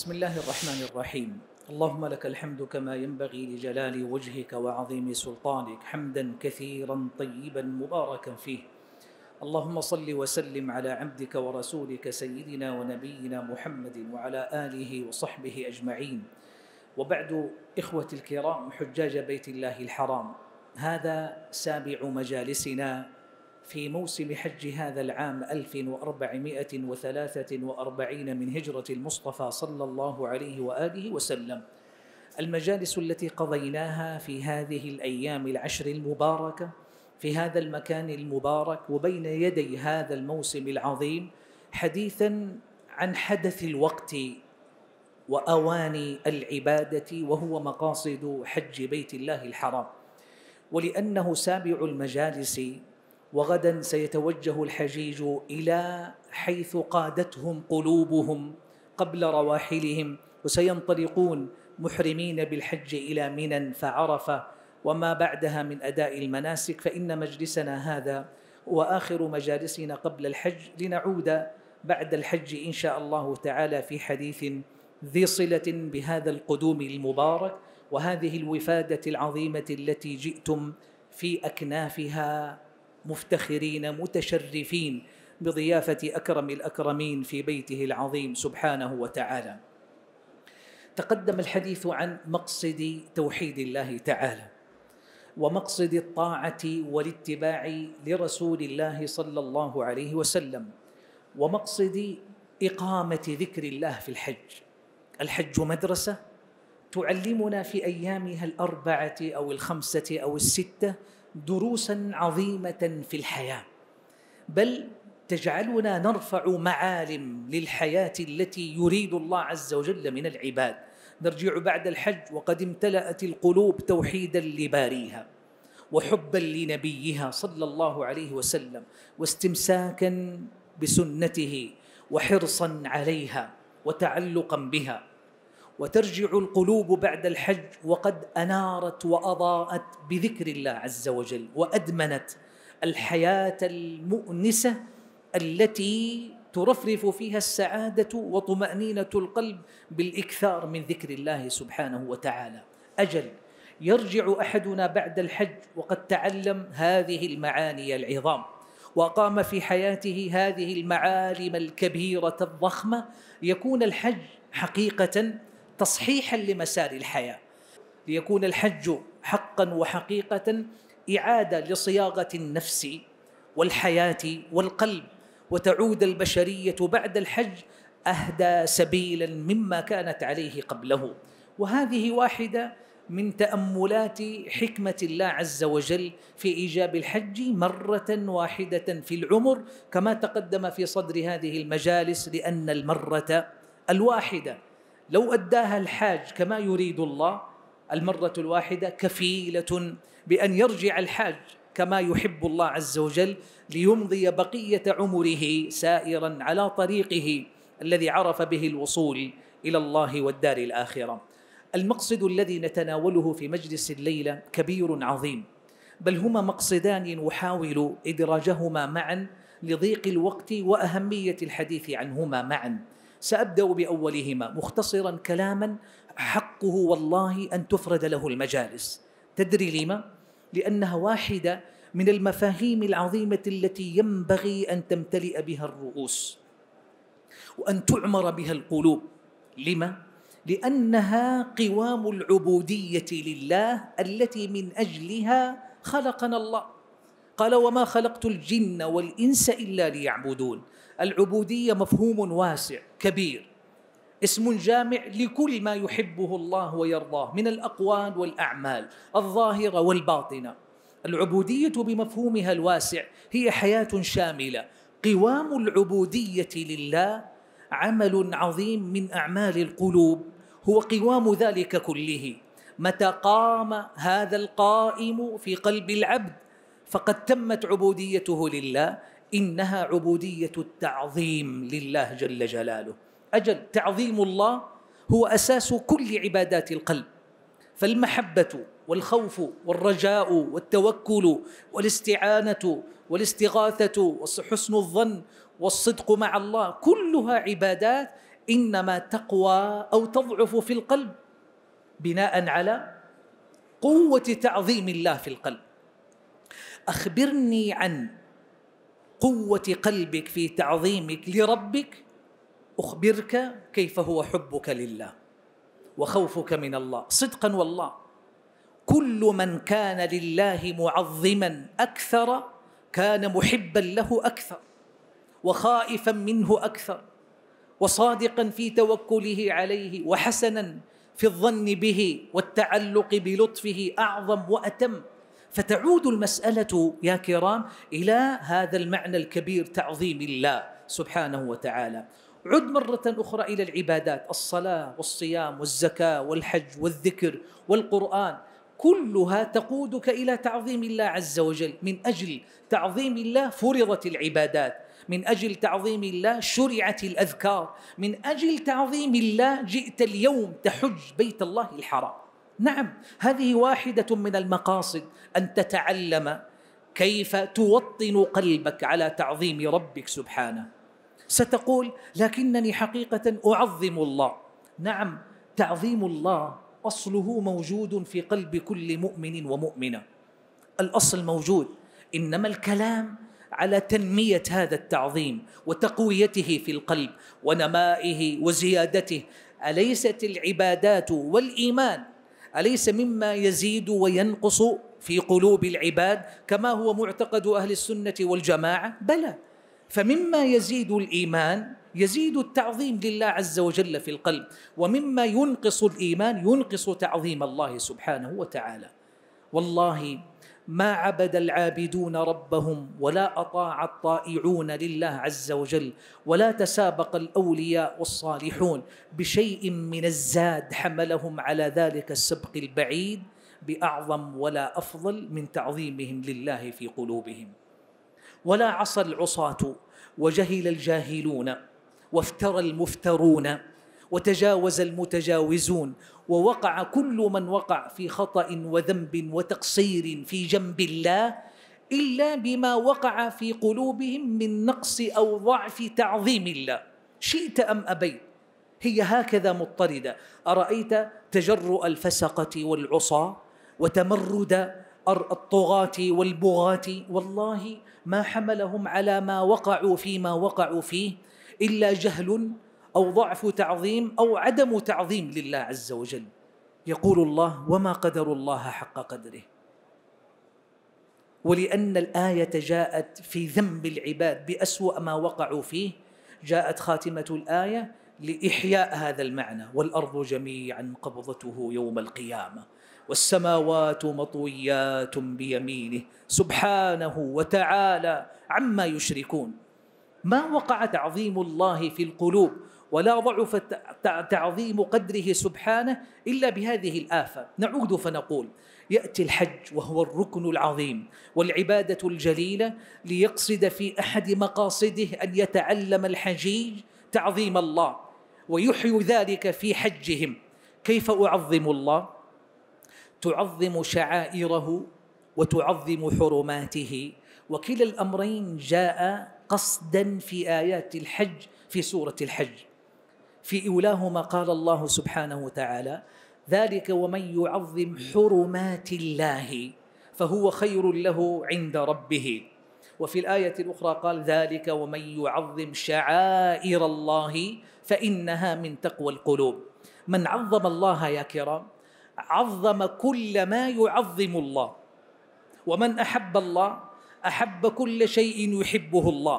بسم الله الرحمن الرحيم اللهم لك الحمد كما ينبغي لجلال وجهك وعظيم سلطانك حمدا كثيرا طيبا مباركا فيه اللهم صل وسلم على عبدك ورسولك سيدنا ونبينا محمد وعلى اله وصحبه اجمعين وبعد اخوتي الكرام حجاج بيت الله الحرام هذا سابع مجالسنا في موسم حج هذا العام 1443 من هجرة المصطفى صلى الله عليه وآله وسلم المجالس التي قضيناها في هذه الأيام العشر المباركة في هذا المكان المبارك وبين يدي هذا الموسم العظيم حديثا عن حدث الوقت واواني العباده وهو مقاصد حج بيت الله الحرام ولانه سابع المجالس وغدا سيتوجه الحجيج الى حيث قادتهم قلوبهم قبل رواحلهم وسينطلقون محرمين بالحج الى منى فعرفه وما بعدها من اداء المناسك فان مجلسنا هذا هو اخر مجالسنا قبل الحج لنعود بعد الحج ان شاء الله تعالى في حديث ذي صله بهذا القدوم المبارك وهذه الوفاده العظيمه التي جئتم في اكنافها مفتخرين متشرفين بضيافة أكرم الأكرمين في بيته العظيم سبحانه وتعالى تقدم الحديث عن مقصد توحيد الله تعالى ومقصد الطاعة والاتباع لرسول الله صلى الله عليه وسلم ومقصد إقامة ذكر الله في الحج الحج مدرسة تعلمنا في أيامها الأربعة أو الخمسة أو الستة دروسا عظيمه في الحياه بل تجعلنا نرفع معالم للحياه التي يريد الله عز وجل من العباد نرجع بعد الحج وقد امتلأت القلوب توحيدا لباريها وحبا لنبيها صلى الله عليه وسلم واستمساكا بسنته وحرصا عليها وتعلقا بها وترجع القلوب بعد الحج وقد انارت واضاءت بذكر الله عز وجل وادمنت الحياه المؤنسه التي ترفرف فيها السعاده وطمانينه القلب بالاكثار من ذكر الله سبحانه وتعالى اجل يرجع احدنا بعد الحج وقد تعلم هذه المعاني العظام وقام في حياته هذه المعالم الكبيره الضخمه يكون الحج حقيقه تصحيحا لمسار الحياه ليكون الحج حقا وحقيقه اعاده لصياغه النفس والحياه والقلب وتعود البشريه بعد الحج اهدى سبيلا مما كانت عليه قبله وهذه واحده من تاملات حكمه الله عز وجل في ايجاب الحج مره واحده في العمر كما تقدم في صدر هذه المجالس لان المره الواحده لو أداها الحاج كما يريد الله المرة الواحدة كفيلة بأن يرجع الحاج كما يحب الله عز وجل ليمضي بقية عمره سائرا على طريقه الذي عرف به الوصول إلى الله والدار الآخرة المقصد الذي نتناوله في مجلس الليلة كبير عظيم بل هما مقصدان نحاول إدراجهما معا لضيق الوقت وأهمية الحديث عنهما معا سأبدأ بأولهما مختصرا كلاما حقه والله أن تفرد له المجالس تدري لما؟ لأنها واحدة من المفاهيم العظيمة التي ينبغي أن تمتلئ بها الرؤوس وأن تعمر بها القلوب لما؟ لأنها قوام العبودية لله التي من أجلها خلقنا الله قال وما خلقت الجن والإنس إلا ليعبدون العبودية مفهوم واسع كبير اسم جامع لكل ما يحبه الله ويرضاه من الأقوال والأعمال الظاهرة والباطنة العبودية بمفهومها الواسع هي حياة شاملة قوام العبودية لله عمل عظيم من أعمال القلوب هو قوام ذلك كله متى قام هذا القائم في قلب العبد فقد تمت عبوديته لله انها عبوديه التعظيم لله جل جلاله اجل تعظيم الله هو اساس كل عبادات القلب فالمحبه والخوف والرجاء والتوكل والاستعانه والاستغاثه وحسن الظن والصدق مع الله كلها عبادات انما تقوى او تضعف في القلب بناء على قوه تعظيم الله في القلب اخبرني عن قوه قلبك في تعظيمك لربك اخبرك كيف هو حبك لله وخوفك من الله صدقا والله كل من كان لله معظما اكثر كان محبا له اكثر وخائفا منه اكثر وصادقا في توكله عليه وحسنا في الظن به والتعلق بلطفه اعظم واتم فتعود المسألة يا كرام إلى هذا المعنى الكبير تعظيم الله سبحانه وتعالى عد مرة أخرى إلى العبادات الصلاة والصيام والزكاة والحج والذكر والقرآن كلها تقودك إلى تعظيم الله عز وجل من أجل تعظيم الله فرضت العبادات من أجل تعظيم الله شرعت الأذكار من أجل تعظيم الله جئت اليوم تحج بيت الله الحرام نعم هذه واحده من المقاصد ان تتعلم كيف توطن قلبك على تعظيم ربك سبحانه ستقول لكنني حقيقه اعظم الله نعم تعظيم الله اصله موجود في قلب كل مؤمن ومؤمنه الاصل موجود انما الكلام على تنميه هذا التعظيم وتقويته في القلب ونمائه وزيادته اليست العبادات والايمان أليس مما يزيد وينقص في قلوب العباد كما هو معتقد أهل السنة والجماعة بلى فمما يزيد الإيمان يزيد التعظيم لله عز وجل في القلب ومما ينقص الإيمان ينقص تعظيم الله سبحانه وتعالى والله ما عبد العابدون ربهم ولا اطاع الطائعون لله عز وجل ولا تسابق الاولياء والصالحون بشيء من الزاد حملهم على ذلك السبق البعيد باعظم ولا افضل من تعظيمهم لله في قلوبهم ولا عصى العصاه وجهل الجاهلون وافترى المفترون وتجاوز المتجاوزون ووقع كل من وقع في خطأ وذنب وتقصير في جنب الله إلا بما وقع في قلوبهم من نقص أو ضعف تعظيم الله شئت أم أبيت هي هكذا مضطردة أرأيت تجرؤ الفسقة والعصا وتمرد الطغاة والبغاة والله ما حملهم على ما وقعوا فيما وقعوا فيه إلا جهل أو ضعف تعظيم أو عدم تعظيم لله عز وجل يقول الله وما قدر الله حق قدره ولأن الآية جاءت في ذنب العباد بأسوأ ما وقعوا فيه جاءت خاتمة الآية لإحياء هذا المعنى والأرض جميعا قبضته يوم القيامة والسماوات مطويات بيمينه سبحانه وتعالى عما يشركون ما وقع تعظيم الله في القلوب ولا ضعف تعظيم قدره سبحانه الا بهذه الافه نعود فنقول ياتي الحج وهو الركن العظيم والعباده الجليله ليقصد في احد مقاصده ان يتعلم الحجيج تعظيم الله ويحيي ذلك في حجهم كيف اعظم الله تعظم شعائره وتعظم حرماته وكلا الامرين جاء قصدا في ايات الحج في سوره الحج في اولاهما قال الله سبحانه وتعالى ذلك ومن يعظم حرمات الله فهو خير له عند ربه وفي الايه الاخرى قال ذلك ومن يعظم شعائر الله فانها من تقوى القلوب من عظم الله يا كرام عظم كل ما يعظم الله ومن احب الله احب كل شيء يحبه الله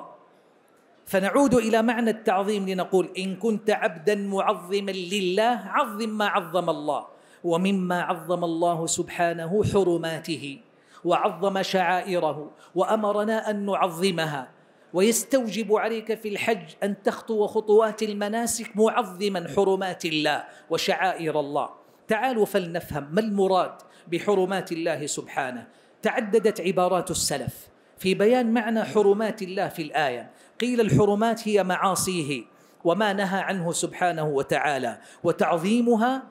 فنعود الى معنى التعظيم لنقول ان كنت عبدا معظما لله عظم ما عظم الله ومما عظم الله سبحانه حرماته وعظم شعائره وامرنا ان نعظمها ويستوجب عليك في الحج ان تخطو خطوات المناسك معظما حرمات الله وشعائر الله تعالوا فلنفهم ما المراد بحرمات الله سبحانه تعددت عبارات السلف في بيان معنى حرمات الله في الايه قيل الحرمات هي معاصيه وما نهى عنه سبحانه وتعالى وتعظيمها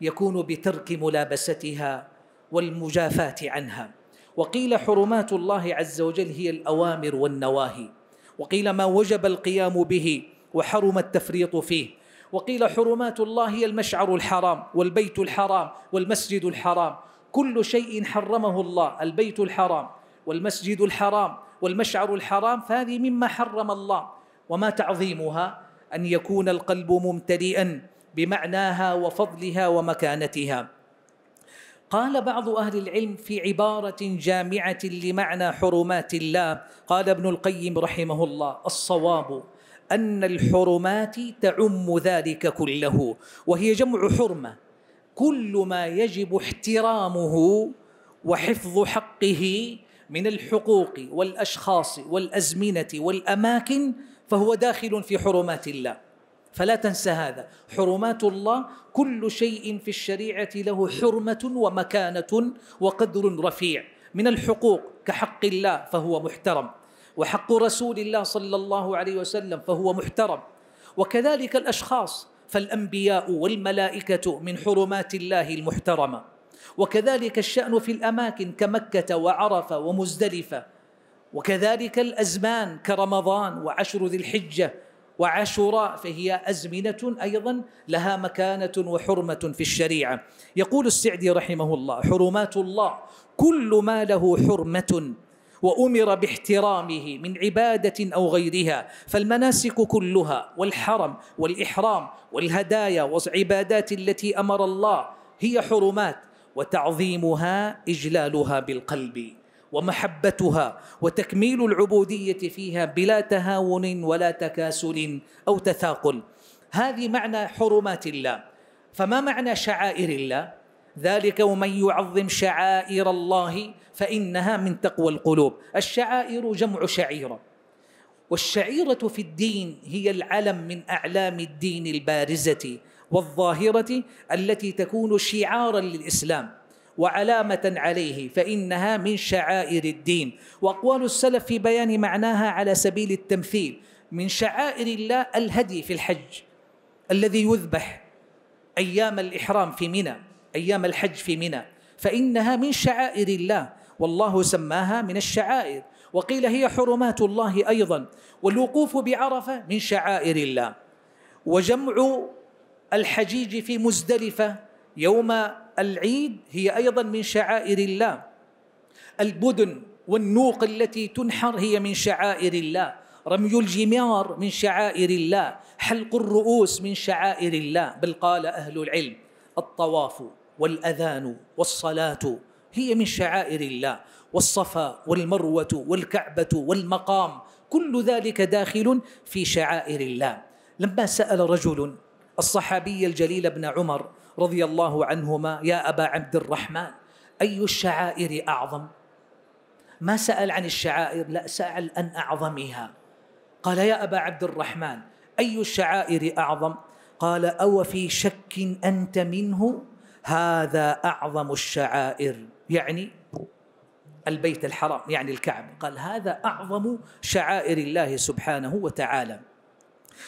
يكون بترك ملابستها والمجافاه عنها وقيل حرمات الله عز وجل هي الاوامر والنواهي وقيل ما وجب القيام به وحرم التفريط فيه وقيل حرمات الله هي المشعر الحرام والبيت الحرام والمسجد الحرام كل شيء حرمه الله البيت الحرام والمسجد الحرام والمشعر الحرام فهذه مما حرم الله وما تعظيمها أن يكون القلب ممتلئا بمعناها وفضلها ومكانتها قال بعض أهل العلم في عبارة جامعة لمعنى حرمات الله قال ابن القيم رحمه الله الصواب أن الحرمات تعم ذلك كله وهي جمع حرمة كل ما يجب احترامه وحفظ حقه من الحقوق والاشخاص والازمنه والاماكن فهو داخل في حرمات الله فلا تنسى هذا حرمات الله كل شيء في الشريعه له حرمه ومكانه وقدر رفيع من الحقوق كحق الله فهو محترم وحق رسول الله صلى الله عليه وسلم فهو محترم وكذلك الاشخاص فالانبياء والملائكه من حرمات الله المحترمه وكذلك الشأن في الأماكن كمكة وعرفة ومزدلفة وكذلك الأزمان كرمضان وعشر ذي الحجة وعاشوراء فهي أزمنة أيضا لها مكانة وحرمة في الشريعة يقول السعدي رحمه الله حرمات الله كل ما له حرمة وأمر باحترامه من عبادة أو غيرها فالمناسك كلها والحرم والإحرام والهدايا والعبادات التي أمر الله هي حرمات وتعظيمها اجلالها بالقلب ومحبتها وتكميل العبوديه فيها بلا تهاون ولا تكاسل او تثاقل هذه معنى حرمات الله فما معنى شعائر الله ذلك ومن يعظم شعائر الله فانها من تقوى القلوب الشعائر جمع شعيره والشعيره في الدين هي العلم من اعلام الدين البارزه والظاهرة التي تكون شعارا للإسلام وعلامة عليه فإنها من شعائر الدين وأقوال السلف في بيان معناها على سبيل التمثيل من شعائر الله الهدي في الحج الذي يذبح أيام الإحرام في منى أيام الحج في منى فإنها من شعائر الله والله سماها من الشعائر وقيل هي حرمات الله أيضا والوقوف بعرفة من شعائر الله وجمع الحجيج في مزدلفة يوم العيد هي أيضا من شعائر الله البدن والنوق التي تنحر هي من شعائر الله رمي الجمار من شعائر الله حلق الرؤوس من شعائر الله بل قال أهل العلم الطواف والأذان والصلاة هي من شعائر الله والصفا والمروة والكعبة والمقام كل ذلك داخل في شعائر الله لما سأل رجل الصحابي الجليل ابن عمر رضي الله عنهما يا أبا عبد الرحمن أي الشعائر أعظم ما سأل عن الشعائر لا سأل أن أعظمها قال يا أبا عبد الرحمن أي الشعائر أعظم قال أو في شك أنت منه هذا أعظم الشعائر يعني البيت الحرام يعني الكعبة قال هذا أعظم شعائر الله سبحانه وتعالى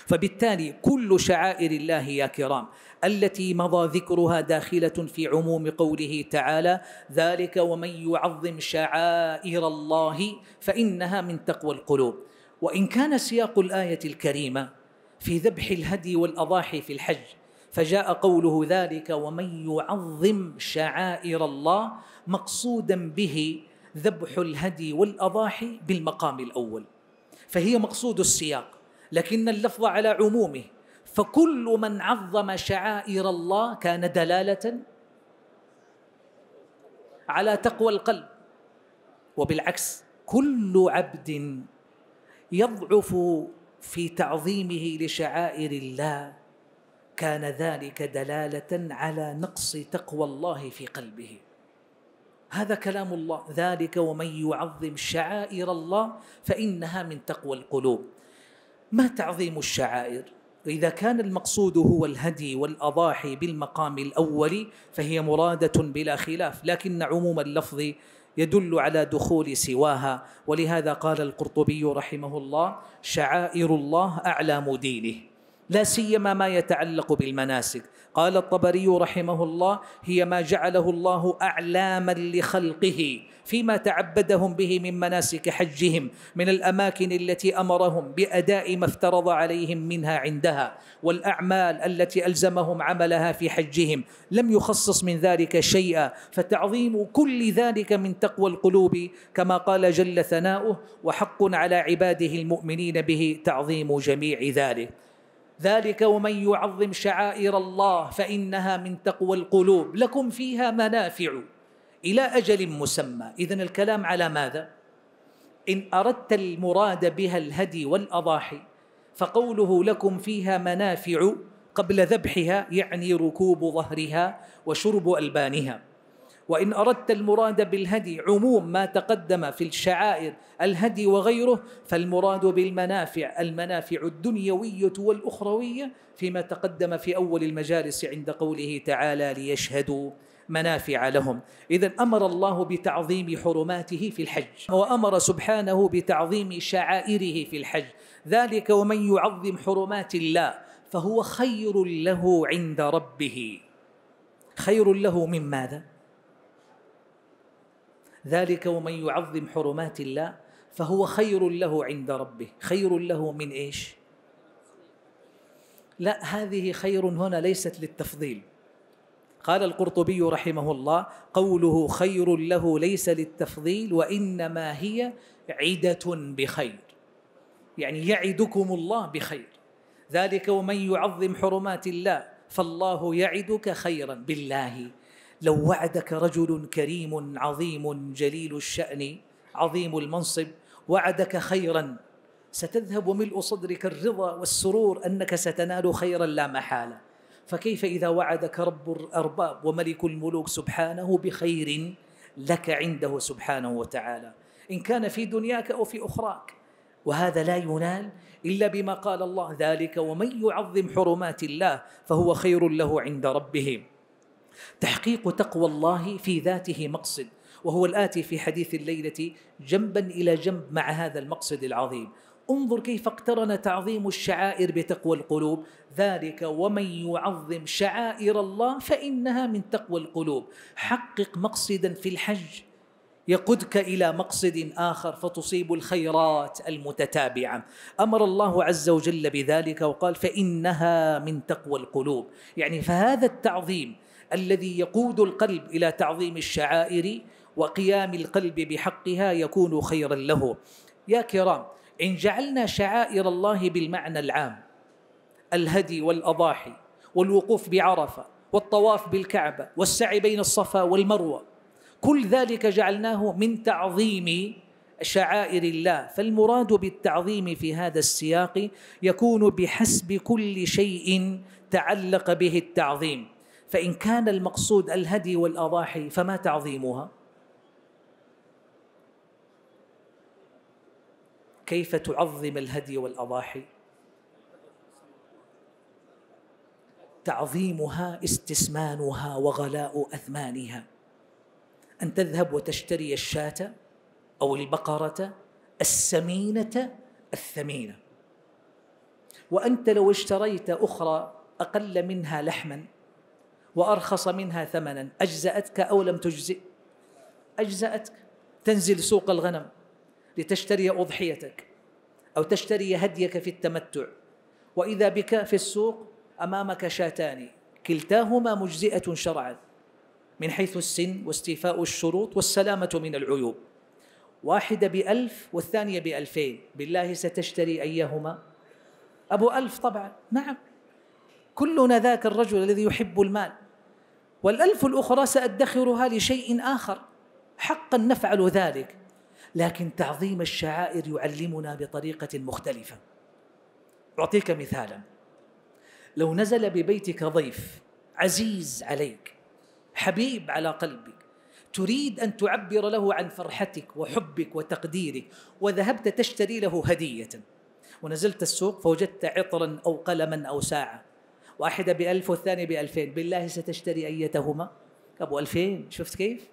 فبالتالي كل شعائر الله يا كرام التي مضى ذكرها داخلة في عموم قوله تعالى ذلك ومن يعظم شعائر الله فإنها من تقوى القلوب وإن كان سياق الآية الكريمة في ذبح الهدي والأضاحي في الحج فجاء قوله ذلك ومن يعظم شعائر الله مقصودا به ذبح الهدي والأضاحي بالمقام الأول فهي مقصود السياق لكن اللفظ على عمومه فكل من عظم شعائر الله كان دلاله على تقوى القلب وبالعكس كل عبد يضعف في تعظيمه لشعائر الله كان ذلك دلاله على نقص تقوى الله في قلبه هذا كلام الله ذلك ومن يعظم شعائر الله فانها من تقوى القلوب ما تعظيم الشعائر إذا كان المقصود هو الهدي والأضاحي بالمقام الأول فهي مرادة بلا خلاف لكن عموم اللفظ يدل على دخول سواها ولهذا قال القرطبي رحمه الله شعائر الله أعلام دينه لا سيما ما يتعلق بالمناسك قال الطبري رحمه الله هي ما جعله الله أعلاما لخلقه فيما تعبدهم به من مناسك حجهم من الاماكن التي امرهم باداء ما افترض عليهم منها عندها والاعمال التي الزمهم عملها في حجهم لم يخصص من ذلك شيئا فتعظيم كل ذلك من تقوى القلوب كما قال جل ثناؤه وحق على عباده المؤمنين به تعظيم جميع ذلك ذلك ومن يعظم شعائر الله فانها من تقوى القلوب لكم فيها منافع إلى أجل مسمى إذا الكلام على ماذا؟ إن أردت المراد بها الهدي والأضاحي فقوله لكم فيها منافع قبل ذبحها يعني ركوب ظهرها وشرب ألبانها وإن أردت المراد بالهدي عموم ما تقدم في الشعائر الهدي وغيره فالمراد بالمنافع المنافع الدنيوية والأخروية فيما تقدم في أول المجالس عند قوله تعالى ليشهدوا منافع لهم إذا أمر الله بتعظيم حرماته في الحج وأمر سبحانه بتعظيم شعائره في الحج ذلك ومن يعظم حرمات الله فهو خير له عند ربه خير له من ماذا ذلك ومن يعظم حرمات الله فهو خير له عند ربه خير له من ايش لا هذه خير هنا ليست للتفضيل قال القرطبي رحمه الله قوله خير له ليس للتفضيل وانما هي عده بخير يعني يعدكم الله بخير ذلك ومن يعظم حرمات الله فالله يعدك خيرا بالله لو وعدك رجل كريم عظيم جليل الشان عظيم المنصب وعدك خيرا ستذهب ملء صدرك الرضا والسرور انك ستنال خيرا لا محاله فكيف إذا وعدك رب الأرباب وملك الملوك سبحانه بخير لك عنده سبحانه وتعالى إن كان في دنياك أو في أخراك وهذا لا ينال إلا بما قال الله ذلك ومن يعظم حرمات الله فهو خير له عند ربه تحقيق تقوى الله في ذاته مقصد وهو الآتي في حديث الليلة جنبا إلى جنب مع هذا المقصد العظيم انظر كيف اقترن تعظيم الشعائر بتقوى القلوب ذلك ومن يعظم شعائر الله فإنها من تقوى القلوب حقق مقصدا في الحج يقودك الى مقصد اخر فتصيب الخيرات المتتابعه امر الله عز وجل بذلك وقال فانها من تقوى القلوب يعني فهذا التعظيم الذي يقود القلب الى تعظيم الشعائر وقيام القلب بحقها يكون خيرا له يا كرام إن جعلنا شعائر الله بالمعنى العام الهدي والأضاحي والوقوف بعرفة والطواف بالكعبة والسعي بين الصفا والمروة كل ذلك جعلناه من تعظيم شعائر الله فالمراد بالتعظيم في هذا السياق يكون بحسب كل شيء تعلق به التعظيم فإن كان المقصود الهدي والأضاحي فما تعظيمها؟ كيف تعظم الهدي والاضاحي تعظيمها استسمانها وغلاء اثمانها ان تذهب وتشتري الشاه او البقره السمينه الثمينه وانت لو اشتريت اخرى اقل منها لحما وارخص منها ثمنا اجزاتك او لم تجزئ اجزاتك تنزل سوق الغنم لتشتري أضحيتك أو تشتري هديك في التمتع وإذا بك في السوق أمامك شاتان كلتاهما مجزئة شرعا من حيث السن واستيفاء الشروط والسلامة من العيوب واحدة بألف والثانية بألفين بالله ستشتري أيهما أبو ألف طبعا نعم كلنا ذاك الرجل الذي يحب المال والألف الأخرى سأدخرها لشيء آخر حقا نفعل ذلك لكن تعظيم الشعائر يعلمنا بطريقة مختلفة أعطيك مثالا لو نزل ببيتك ضيف عزيز عليك حبيب على قلبك تريد أن تعبر له عن فرحتك وحبك وتقديرك وذهبت تشتري له هدية ونزلت السوق فوجدت عطرا أو قلما أو ساعة واحدة بألف والثانية بألفين بالله ستشتري أيتهما أبو ألفين شفت كيف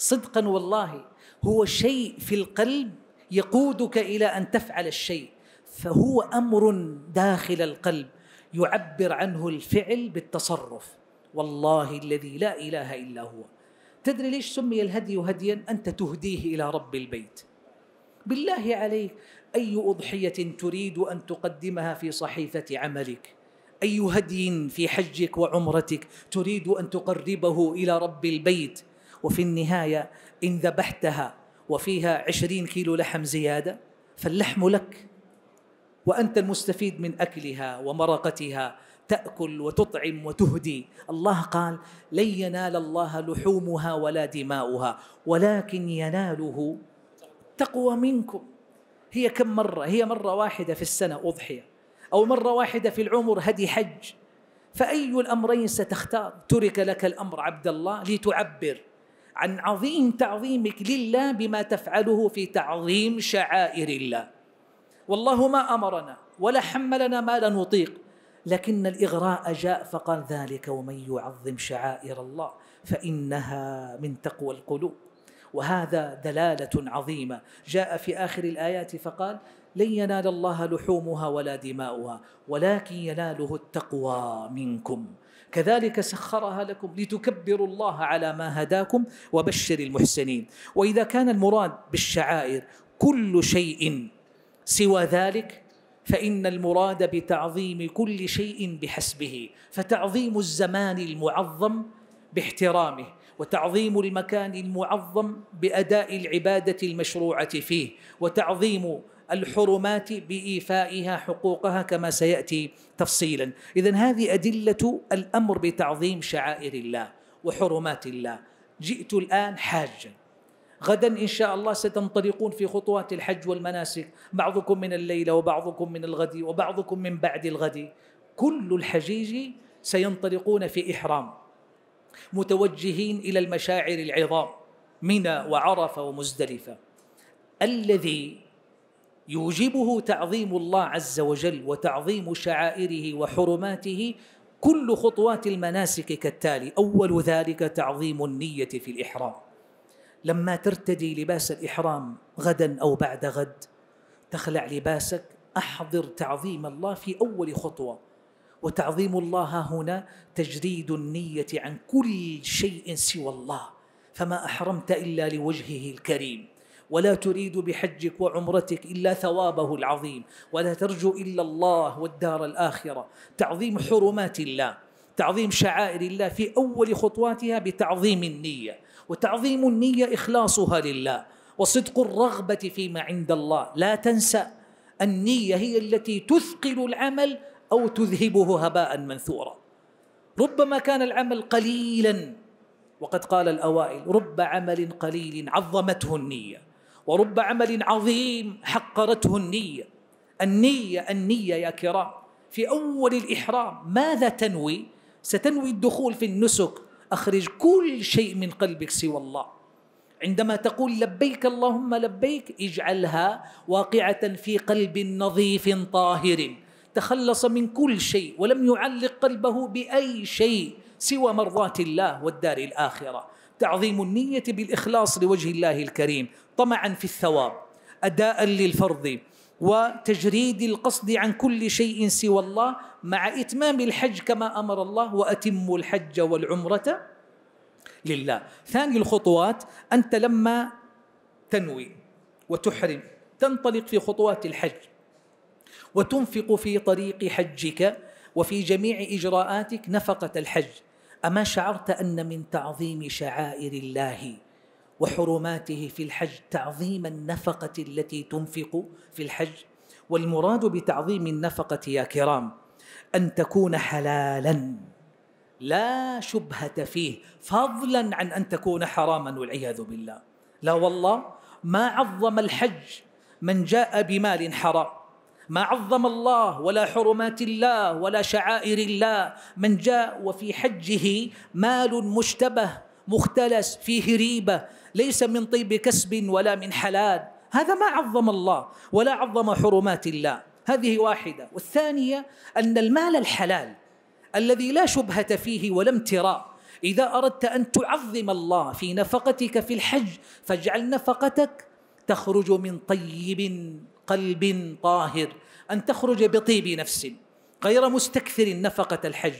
صدقا والله هو شيء في القلب يقودك الى ان تفعل الشيء فهو امر داخل القلب يعبر عنه الفعل بالتصرف والله الذي لا اله الا هو تدري ليش سمي الهدي هديا انت تهديه الى رب البيت بالله عليك اي اضحيه تريد ان تقدمها في صحيفه عملك اي هدي في حجك وعمرتك تريد ان تقربه الى رب البيت وفي النهاية إن ذبحتها وفيها عشرين كيلو لحم زيادة فاللحم لك وأنت المستفيد من أكلها ومرقتها تأكل وتطعم وتهدي الله قال لن ينال الله لحومها ولا دماؤها ولكن يناله تقوى منكم هي كم مرة هي مرة واحدة في السنة أضحية أو مرة واحدة في العمر هدي حج فأي الأمرين ستختار ترك لك الأمر عبد الله لتعبر عن عظيم تعظيمك لله بما تفعله في تعظيم شعائر الله والله ما امرنا ولا حملنا ما لا نطيق لكن الاغراء جاء فقال ذلك ومن يعظم شعائر الله فانها من تقوى القلوب وهذا دلاله عظيمه جاء في اخر الايات فقال لن ينال الله لحومها ولا دماؤها ولكن يناله التقوى منكم كذلك سخرها لكم لتكبروا الله على ما هداكم وبشر المحسنين واذا كان المراد بالشعائر كل شيء سوى ذلك فإن المراد بتعظيم كل شيء بحسبه فتعظيم الزمان المعظم باحترامه وتعظيم المكان المعظم بأداء العبادة المشروعة فيه وتعظيم الحرمات بإيفائها حقوقها كما سيأتي تفصيلا إذا هذه أدلة الأمر بتعظيم شعائر الله وحرمات الله جئت الآن حاجا غدا إن شاء الله ستنطلقون في خطوات الحج والمناسك بعضكم من الليلة وبعضكم من الغد وبعضكم من بعد الغد كل الحجيج سينطلقون في إحرام متوجهين إلى المشاعر العظام منى وعرفة ومزدلفة الذي يوجبه تعظيم الله عز وجل وتعظيم شعائره وحرماته كل خطوات المناسك كالتالي اول ذلك تعظيم النيه في الاحرام لما ترتدي لباس الاحرام غدا او بعد غد تخلع لباسك احضر تعظيم الله في اول خطوه وتعظيم الله هنا تجريد النيه عن كل شيء سوى الله فما احرمت الا لوجهه الكريم ولا تريد بحجك وعمرتك الا ثوابه العظيم ولا ترجو الا الله والدار الاخره تعظيم حرمات الله تعظيم شعائر الله في اول خطواتها بتعظيم النيه وتعظيم النيه اخلاصها لله وصدق الرغبه فيما عند الله لا تنسى النيه هي التي تثقل العمل او تذهبه هباء منثورا ربما كان العمل قليلا وقد قال الاوائل رب عمل قليل عظمته النيه ورب عمل عظيم حقرته النية النية النية يا كرام في أول الإحرام ماذا تنوي؟ ستنوي الدخول في النسك أخرج كل شيء من قلبك سوى الله عندما تقول لبيك اللهم لبيك اجعلها واقعة في قلب نظيف طاهر تخلص من كل شيء ولم يعلق قلبه بأي شيء سوى مرضات الله والدار الآخرة تعظيم النية بالإخلاص لوجه الله الكريم طمعا في الثواب أداء للفرض وتجريد القصد عن كل شيء سوى الله مع إتمام الحج كما أمر الله وأتم الحج والعمرة لله ثاني الخطوات أنت لما تنوي وتحرم تنطلق في خطوات الحج وتنفق في طريق حجك وفي جميع إجراءاتك نفقة الحج أما شعرت أن من تعظيم شعائر الله وحرماته في الحج تعظيم النفقة التي تنفق في الحج والمراد بتعظيم النفقة يا كرام أن تكون حلالا لا شبهة فيه فضلا عن أن تكون حراما والعياذ بالله لا والله ما عظم الحج من جاء بمال حرام ما عظم الله ولا حرمات الله ولا شعائر الله من جاء وفي حجه مال مشتبه مختلس فيه ريبه ليس من طيب كسب ولا من حلال هذا ما عظم الله ولا عظم حرمات الله هذه واحده والثانيه ان المال الحلال الذي لا شبهه فيه ولا امتراء اذا اردت ان تعظم الله في نفقتك في الحج فاجعل نفقتك تخرج من طيب قلب طاهر أن تخرج بطيب نفس غير مستكثر نفقة الحج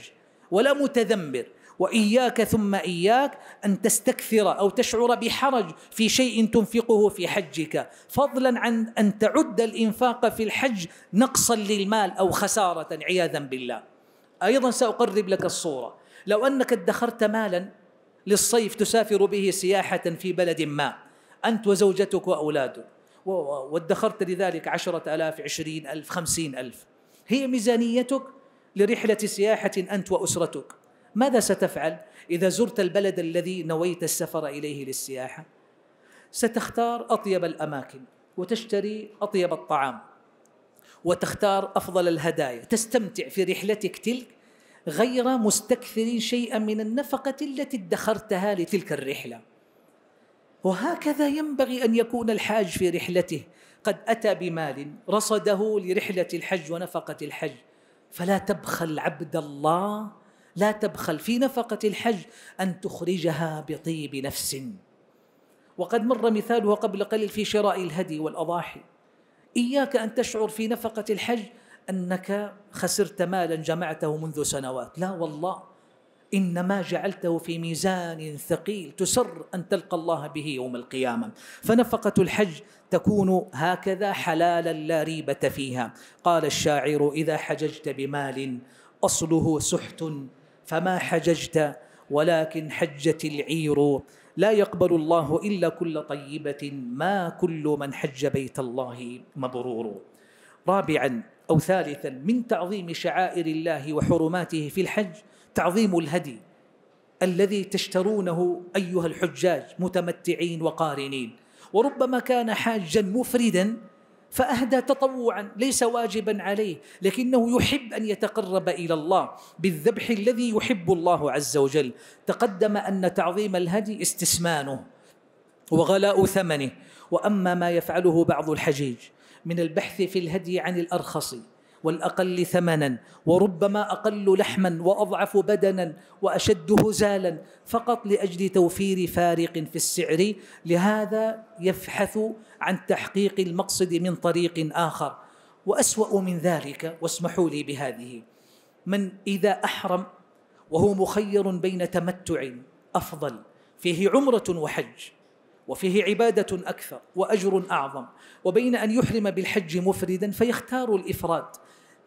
ولا متذمر وإياك ثم إياك أن تستكثر أو تشعر بحرج في شيء تنفقه في حجك فضلا عن أن تعد الإنفاق في الحج نقصا للمال أو خسارة عياذا بالله أيضا سأقرب لك الصورة لو أنك ادخرت مالا للصيف تسافر به سياحة في بلد ما أنت وزوجتك وأولادك وادخرت لذلك عشرة ألاف عشرين ألف خمسين ألف هي ميزانيتك لرحلة سياحة أنت وأسرتك ماذا ستفعل إذا زرت البلد الذي نويت السفر إليه للسياحة ستختار أطيب الأماكن وتشتري أطيب الطعام وتختار أفضل الهدايا تستمتع في رحلتك تلك غير مستكثر شيئا من النفقة التي ادخرتها لتلك الرحلة وهكذا ينبغي ان يكون الحاج في رحلته قد اتى بمال رصده لرحله الحج ونفقه الحج فلا تبخل عبد الله لا تبخل في نفقه الحج ان تخرجها بطيب نفس وقد مر مثاله قبل قليل في شراء الهدي والاضاحي اياك ان تشعر في نفقه الحج انك خسرت مالا جمعته منذ سنوات لا والله إنما جعلته في ميزان ثقيل تسر أن تلقى الله به يوم القيامة فنفقة الحج تكون هكذا حلالا لا ريبة فيها قال الشاعر إذا حججت بمال أصله سحت فما حججت ولكن حجت العير لا يقبل الله إلا كل طيبة ما كل من حج بيت الله مبرور رابعا أو ثالثا من تعظيم شعائر الله وحرماته في الحج تعظيم الهدي الذي تشترونه ايها الحجاج متمتعين وقارنين وربما كان حاجا مفردا فاهدى تطوعا ليس واجبا عليه لكنه يحب ان يتقرب الى الله بالذبح الذي يحب الله عز وجل تقدم ان تعظيم الهدي استسمانه وغلاء ثمنه واما ما يفعله بعض الحجيج من البحث في الهدي عن الارخص والأقل ثمنا وربما أقل لحما وأضعف بدنا وأشد هزالا فقط لأجل توفير فارق في السعر لهذا يبحث عن تحقيق المقصد من طريق آخر وأسوأ من ذلك واسمحوا لي بهذه من إذا أحرم وهو مخير بين تمتع أفضل فيه عمرة وحج وفيه عبادة أكثر وأجر أعظم وبين أن يحرم بالحج مفردا فيختار الإفراد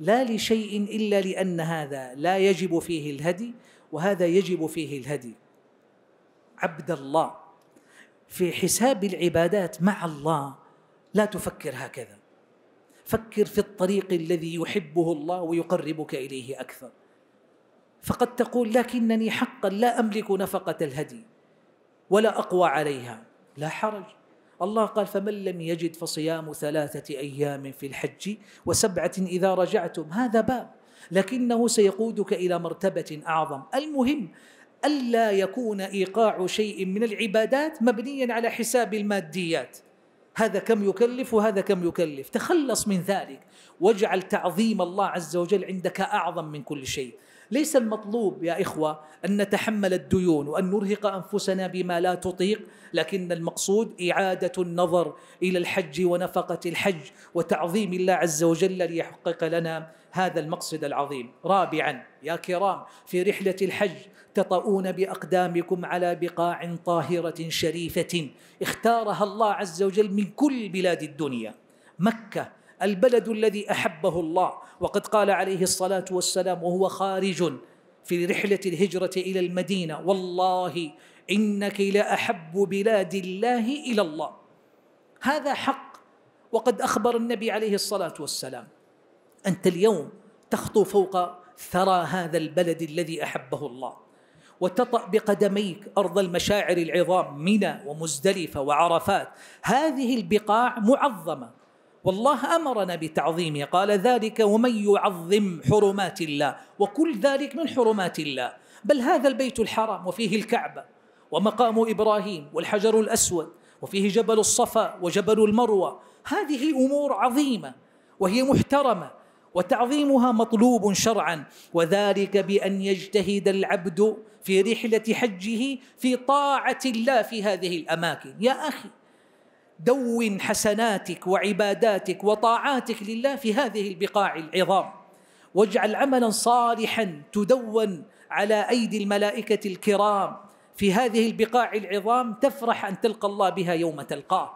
لا لشيء إلا لأن هذا لا يجب فيه الهدي وهذا يجب فيه الهدي عبد الله في حساب العبادات مع الله لا تفكر هكذا فكر في الطريق الذي يحبه الله ويقربك إليه أكثر فقد تقول لكنني حقا لا أملك نفقة الهدي ولا أقوى عليها لا حرج الله قال فمن لم يجد فصيام ثلاثة أيام في الحج وسبعة إذا رجعتم هذا باب لكنه سيقودك إلى مرتبة أعظم المهم ألا يكون إيقاع شيء من العبادات مبنيا على حساب الماديات هذا كم يكلف وهذا كم يكلف تخلص من ذلك واجعل تعظيم الله عز وجل عندك أعظم من كل شيء ليس المطلوب يا إخوة أن نتحمل الديون وأن نرهق أنفسنا بما لا تطيق لكن المقصود إعادة النظر إلى الحج ونفقة الحج وتعظيم الله عز وجل ليحقق لنا هذا المقصد العظيم رابعا يا كرام في رحلة الحج تطؤون بأقدامكم على بقاع طاهرة شريفة اختارها الله عز وجل من كل بلاد الدنيا مكة البلد الذي أحبه الله وقد قال عليه الصلاة والسلام وهو خارج في رحلة الهجرة إلى المدينة والله إنك لأحب بلاد الله إلى الله هذا حق وقد أخبر النبي عليه الصلاة والسلام أنت اليوم تخطو فوق ثرى هذا البلد الذي أحبه الله وتطأ بقدميك أرض المشاعر العظام منى ومزدلفة وعرفات هذه البقاع معظمة والله امرنا بتعظيمه قال ذلك ومن يعظم حرمات الله وكل ذلك من حرمات الله بل هذا البيت الحرام وفيه الكعبه ومقام ابراهيم والحجر الاسود وفيه جبل الصفا وجبل المروه هذه امور عظيمه وهي محترمه وتعظيمها مطلوب شرعا وذلك بان يجتهد العبد في رحله حجه في طاعه الله في هذه الاماكن يا اخي دون حسناتك وعباداتك وطاعاتك لله في هذه البقاع العظام واجعل عملا صالحا تدون على ايدي الملائكه الكرام في هذه البقاع العظام تفرح ان تلقى الله بها يوم تلقاه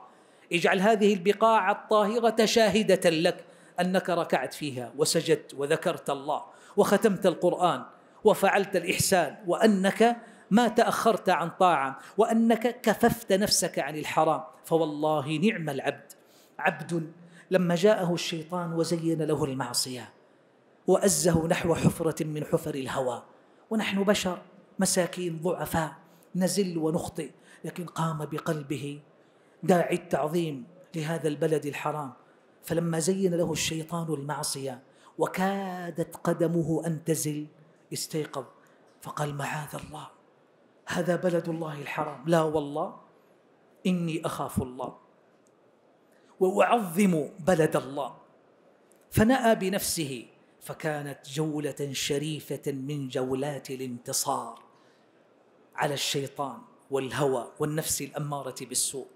اجعل هذه البقاع الطاهره شاهده لك انك ركعت فيها وسجدت وذكرت الله وختمت القران وفعلت الاحسان وانك ما تاخرت عن طاعه وانك كففت نفسك عن الحرام فوالله نعم العبد عبد لما جاءه الشيطان وزين له المعصيه وازه نحو حفره من حفر الهوى ونحن بشر مساكين ضعفاء نزل ونخطئ لكن قام بقلبه داعي التعظيم لهذا البلد الحرام فلما زين له الشيطان المعصيه وكادت قدمه ان تزل استيقظ فقال معاذ الله هذا بلد الله الحرام لا والله إني أخاف الله وأعظم بلد الله فنأى بنفسه فكانت جولة شريفة من جولات الانتصار على الشيطان والهوى والنفس الأمارة بالسوء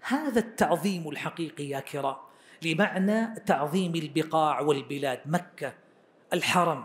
هذا التعظيم الحقيقي يا كرام لمعنى تعظيم البقاع والبلاد مكة الحرم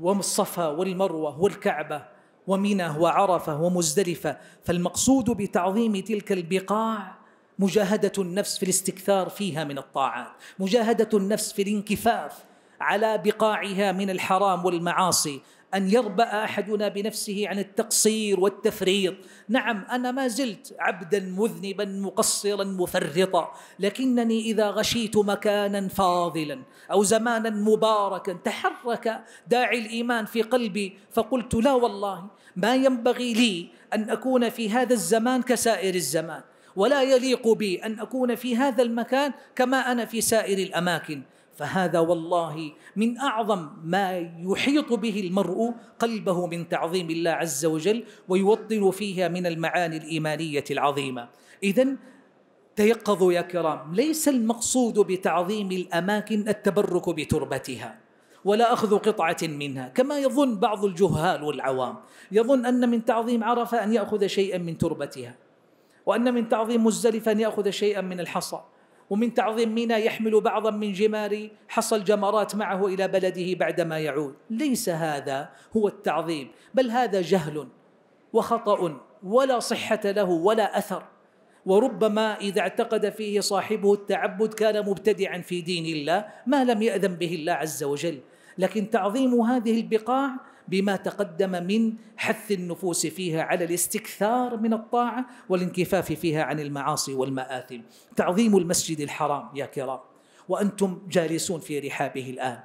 والصفا والمروة والكعبة ومنى وعرفة ومزدلفة فالمقصود بتعظيم تلك البقاع مجاهدة النفس في الاستكثار فيها من الطاعات مجاهدة النفس في الانكفاف على بقاعها من الحرام والمعاصي أن يربأ أحدنا بنفسه عن التقصير والتفريط نعم أنا ما زلت عبدا مذنبا مقصرا مفرطا لكنني إذا غشيت مكانا فاضلا أو زمانا مباركا تحرك داعي الإيمان في قلبي فقلت لا والله ما ينبغي لي أن أكون في هذا الزمان كسائر الزمان ولا يليق بي أن أكون في هذا المكان كما أنا في سائر الأماكن فهذا والله من اعظم ما يحيط به المرء قلبه من تعظيم الله عز وجل ويوطن فيها من المعاني الايمانيه العظيمه اذا تيقظوا يا كرام ليس المقصود بتعظيم الاماكن التبرك بتربتها ولا اخذ قطعه منها كما يظن بعض الجهال والعوام يظن ان من تعظيم عرفه ان ياخذ شيئا من تربتها وان من تعظيم مزدلفه ان ياخذ شيئا من الحصى ومن تعظيم منى يحمل بعضا من جمار حصى الجمرات معه إلى بلده بعدما يعود ليس هذا هو التعظيم بل هذا جهل وخطأ ولا صحة له ولا أثر وربما إذا اعتقد فيه صاحبه التعبد كان مبتدعا في دين الله ما لم يأذن به الله عز وجل لكن تعظيم هذه البقاع بما تقدم من حث النفوس فيها على الاستكثار من الطاعه والانكفاف فيها عن المعاصي والمآثم تعظيم المسجد الحرام يا كرام وانتم جالسون في رحابه الان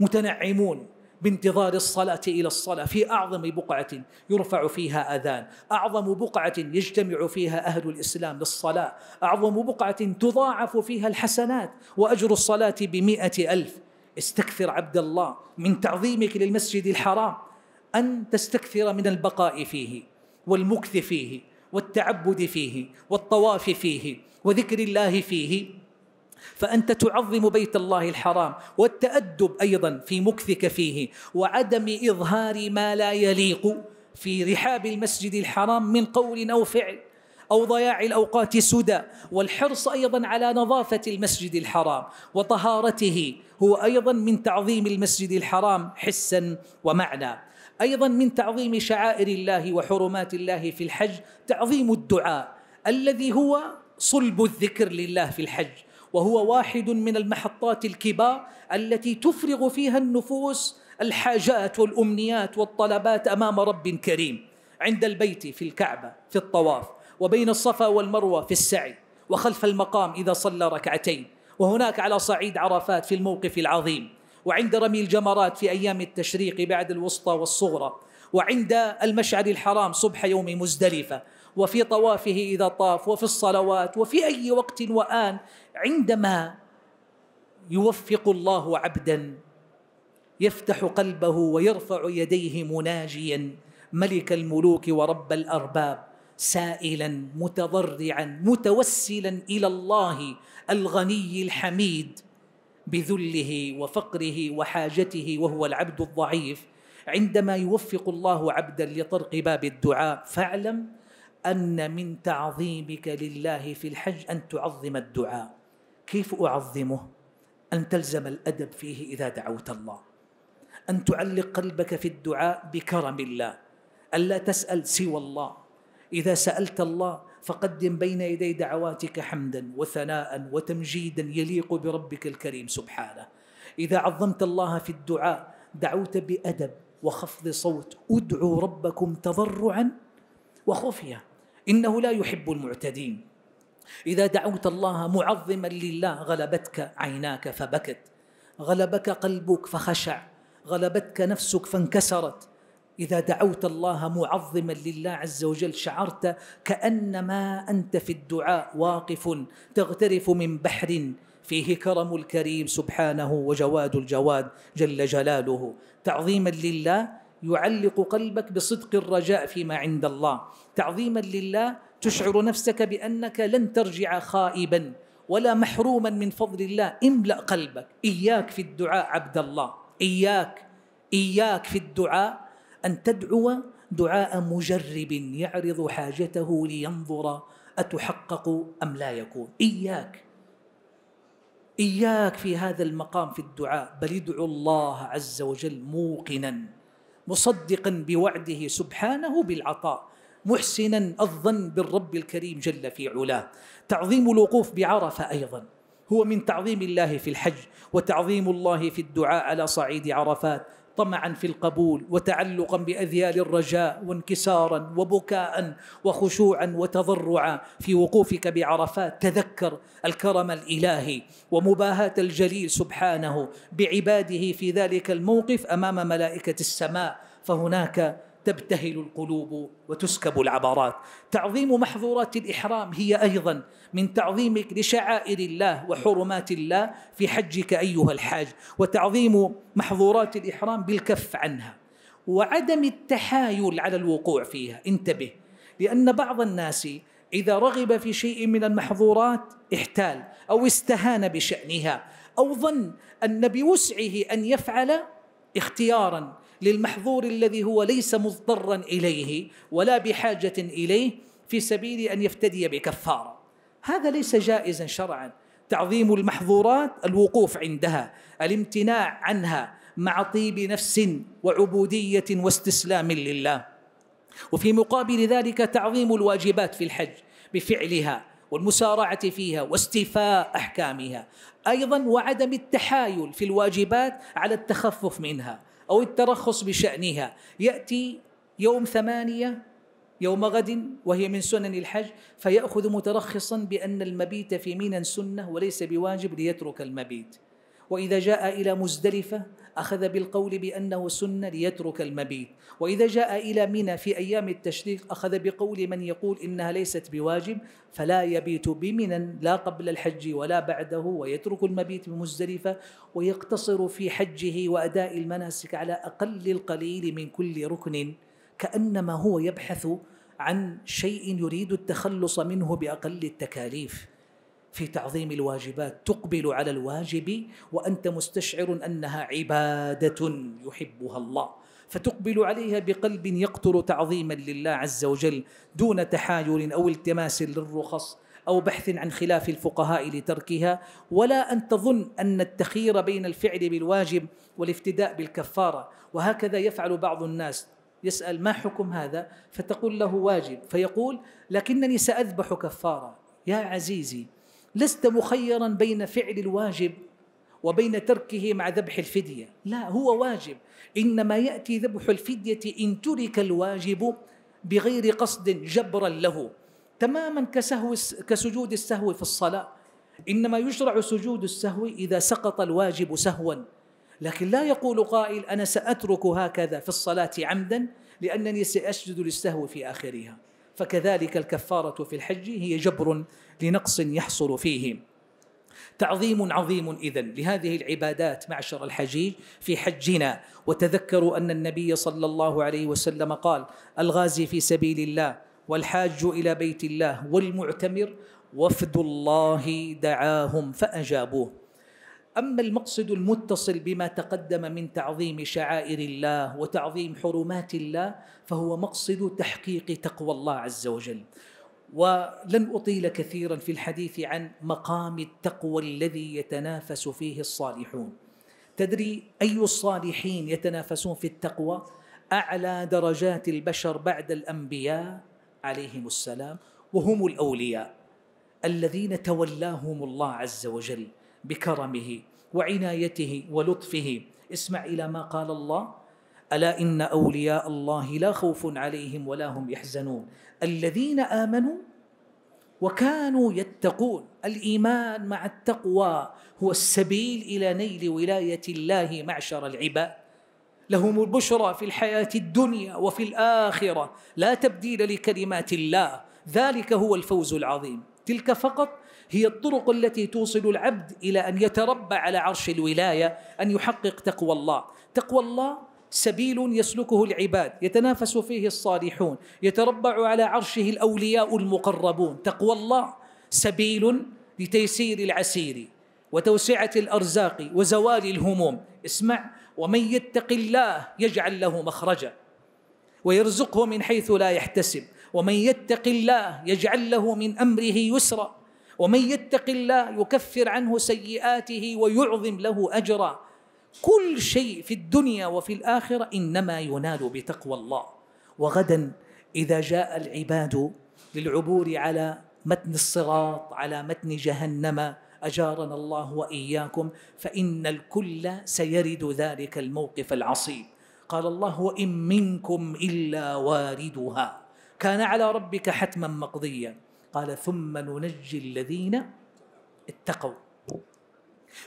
متنعمون بانتظار الصلاة إلى الصلاة في أعظم بقعة يرفع فيها أذان أعظم بقعة يجتمع فيها أهل الإسلام للصلاة أعظم بقعة تضاعف فيها الحسنات وأجر الصلاة بمئة ألف استكثر عبد الله من تعظيمك للمسجد الحرام أن تستكثر من البقاء فيه والمكث فيه والتعبد فيه والطواف فيه وذكر الله فيه فأنت تعظم بيت الله الحرام والتأدب أيضا في مكثك فيه وعدم إظهار ما لا يليق في رحاب المسجد الحرام من قول أو فعل أو ضياع الأوقات سدى والحرص أيضا على نظافة المسجد الحرام وطهارته هو أيضا من تعظيم المسجد الحرام حسا ومعنى أيضا من تعظيم شعائر الله وحرمات الله في الحج تعظيم الدعاء الذي هو صلب الذكر لله في الحج وهو واحد من المحطات الكبار التي تفرغ فيها النفوس الحاجات والامنيات والطلبات امام رب كريم عند البيت في الكعبه في الطواف وبين الصفا والمروة في السعي وخلف المقام إذا صلى ركعتين وهناك على صعيد عرفات في الموقف العظيم وعند رمي الجمرات في أيام التشريق بعد الوسطى والصغرى وعند المشعر الحرام صبح يوم مزدلفة وفي طوافه إذا طاف وفي الصلوات وفي أي وقت وآن عندما يوفق الله عبدا يفتح قلبه ويرفع يديه مناجيا ملك الملوك ورب الأرباب سائلا متضرعا متوسلا الى الله الغني الحميد بذله وفقره وحاجته وهو العبد الضعيف عندما يوفق الله عبدا لطرق باب الدعاء فاعلم ان من تعظيمك لله في الحج ان تعظم الدعاء كيف اعظمه ان تلزم الادب فيه اذا دعوت الله ان تعلق قلبك في الدعاء بكرم الله الا تسال سوى الله إذا سألت الله فقدم بين يدي دعواتك حمدا وثناء وتمجيدا يليق بربك الكريم سبحانه إذا عظمت الله في الدعاء دعوت بأدب وخفض صوت ادعوا ربكم تضرعا وخفيا إنه لا يحب المعتدين إذا دعوت الله معظما لله غلبتك عيناك فبكت غلبك قلبك فخشع غلبتك نفسك فانكسرت إذا دعوت الله معظما لله عز وجل شعرت كأنما أنت في الدعاء واقف تغترف من بحر فيه كرم الكريم سبحانه وجواد الجواد جل جلاله تعظيما لله يعلق قلبك بصدق الرجاء فيما عند الله تعظيما لله تشعر نفسك بأنك لن ترجع خائبا ولا محروما من فضل الله املأ قلبك إياك في الدعاء عبد الله إياك إياك في الدعاء أن تدعو دعاء مجرب يعرض حاجته لينظر أتحقق أم لا يكون إياك إياك في هذا المقام في الدعاء بل ادعو الله عز وجل موقنا مصدقا بوعده سبحانه بالعطاء محسنا الظن بالرب الكريم جل في علاه تعظيم الوقوف بعرفة أيضا هو من تعظيم الله في الحج وتعظيم الله في الدعاء على صعيد عرفات طمعا في القبول وتعلقا باذيال الرجاء وانكسارا وبكاء وخشوعا وتضرعا في وقوفك بعرفات تذكر الكرم الالهي ومباهاه الجليل سبحانه بعباده في ذلك الموقف امام ملائكه السماء فهناك تبتهل القلوب وتسكب العبرات تعظيم محظورات الإحرام هي أيضا من تعظيمك لشعائر الله وحرمات الله في حجك أيها الحاج وتعظيم محظورات الإحرام بالكف عنها وعدم التحايل على الوقوع فيها انتبه لأن بعض الناس إذا رغب في شيء من المحظورات احتال أو استهان بشأنها أو ظن أن بوسعه أن يفعل اختيارا للمحظور الذي هو ليس مضطرا إليه ولا بحاجة إليه في سبيل أن يفتدي بكفارة هذا ليس جائزا شرعا تعظيم المحظورات الوقوف عندها الامتناع عنها مع طيب نفس وعبودية واستسلام لله وفي مقابل ذلك تعظيم الواجبات في الحج بفعلها والمسارعة فيها واستيفاء أحكامها أيضا وعدم التحايل في الواجبات على التخفف منها أو الترخص بشأنها يأتي يوم ثمانية يوم غد وهي من سنن الحج فيأخذ مترخصا بأن المبيت في مينا سنة وليس بواجب ليترك المبيت وإذا جاء إلى مزدلفة أخذ بالقول بأنه سنة ليترك المبيت وإذا جاء إلى منى في أيام التشريق أخذ بقول من يقول إنها ليست بواجب فلا يبيت بمنى لا قبل الحج ولا بعده ويترك المبيت بمزدلفة ويقتصر في حجه وأداء المناسك على أقل القليل من كل ركن كأنما هو يبحث عن شيء يريد التخلص منه بأقل التكاليف في تعظيم الواجبات تقبل على الواجب وانت مستشعر انها عباده يحبها الله فتقبل عليها بقلب يقتل تعظيما لله عز وجل دون تحايل او التماس للرخص او بحث عن خلاف الفقهاء لتركها ولا ان تظن ان التخيير بين الفعل بالواجب والافتداء بالكفاره وهكذا يفعل بعض الناس يسال ما حكم هذا فتقول له واجب فيقول لكنني ساذبح كفاره يا عزيزي لست مخيرا بين فعل الواجب وبين تركه مع ذبح الفدية لا هو واجب إنما يأتي ذبح الفدية إن ترك الواجب بغير قصد جبرا له تماما كسهو كسجود السهو في الصلاة إنما يشرع سجود السهو إذا سقط الواجب سهوا لكن لا يقول قائل أنا سأترك هكذا في الصلاة عمدا لأنني سأسجد للسهو في آخرها فكذلك الكفارة في الحج هي جبر لنقص يحصل فيه تعظيم عظيم إذا لهذه العبادات معشر الحجيج في حجنا وتذكروا أن النبي صلى الله عليه وسلم قال الغازي في سبيل الله والحاج إلى بيت الله والمعتمر وفد الله دعاهم فأجابوه اما المقصد المتصل بما تقدم من تعظيم شعائر الله وتعظيم حرمات الله فهو مقصد تحقيق تقوى الله عز وجل ولن اطيل كثيرا في الحديث عن مقام التقوى الذي يتنافس فيه الصالحون تدري اي الصالحين يتنافسون في التقوى اعلى درجات البشر بعد الانبياء عليهم السلام وهم الاولياء الذين تولاهم الله عز وجل بكرمه وعنايته ولطفه اسمع الى ما قال الله الا ان اولياء الله لا خوف عليهم ولا هم يحزنون الذين امنوا وكانوا يتقون الايمان مع التقوى هو السبيل الى نيل ولايه الله معشر العباد لهم البشرى في الحياه الدنيا وفي الاخره لا تبديل لكلمات الله ذلك هو الفوز العظيم تلك فقط هي الطرق التي توصل العبد إلى أن يتربى على عرش الولاية أن يحقق تقوى الله تقوى الله سبيل يسلكه العباد يتنافس فيه الصالحون يتربع على عرشه الأولياء المقربون تقوى الله سبيل لتيسير العسير وتوسعة الأرزاق وزوال الهموم اسمع ومن يتق الله يجعل له مخرجا ويرزقه من حيث لا يحتسب ومن يتق الله يجعل له من امره يسرا ومن يتق الله يكفر عنه سيئاته ويعظم له اجرا كل شيء في الدنيا وفي الاخره انما ينال بتقوى الله وغدا اذا جاء العباد للعبور على متن الصراط على متن جهنم اجارنا الله واياكم فان الكل سيرد ذلك الموقف العصيب قال الله وان منكم الا واردها كان على ربك حتما مقضيا قال ثم ننجي الذين اتقوا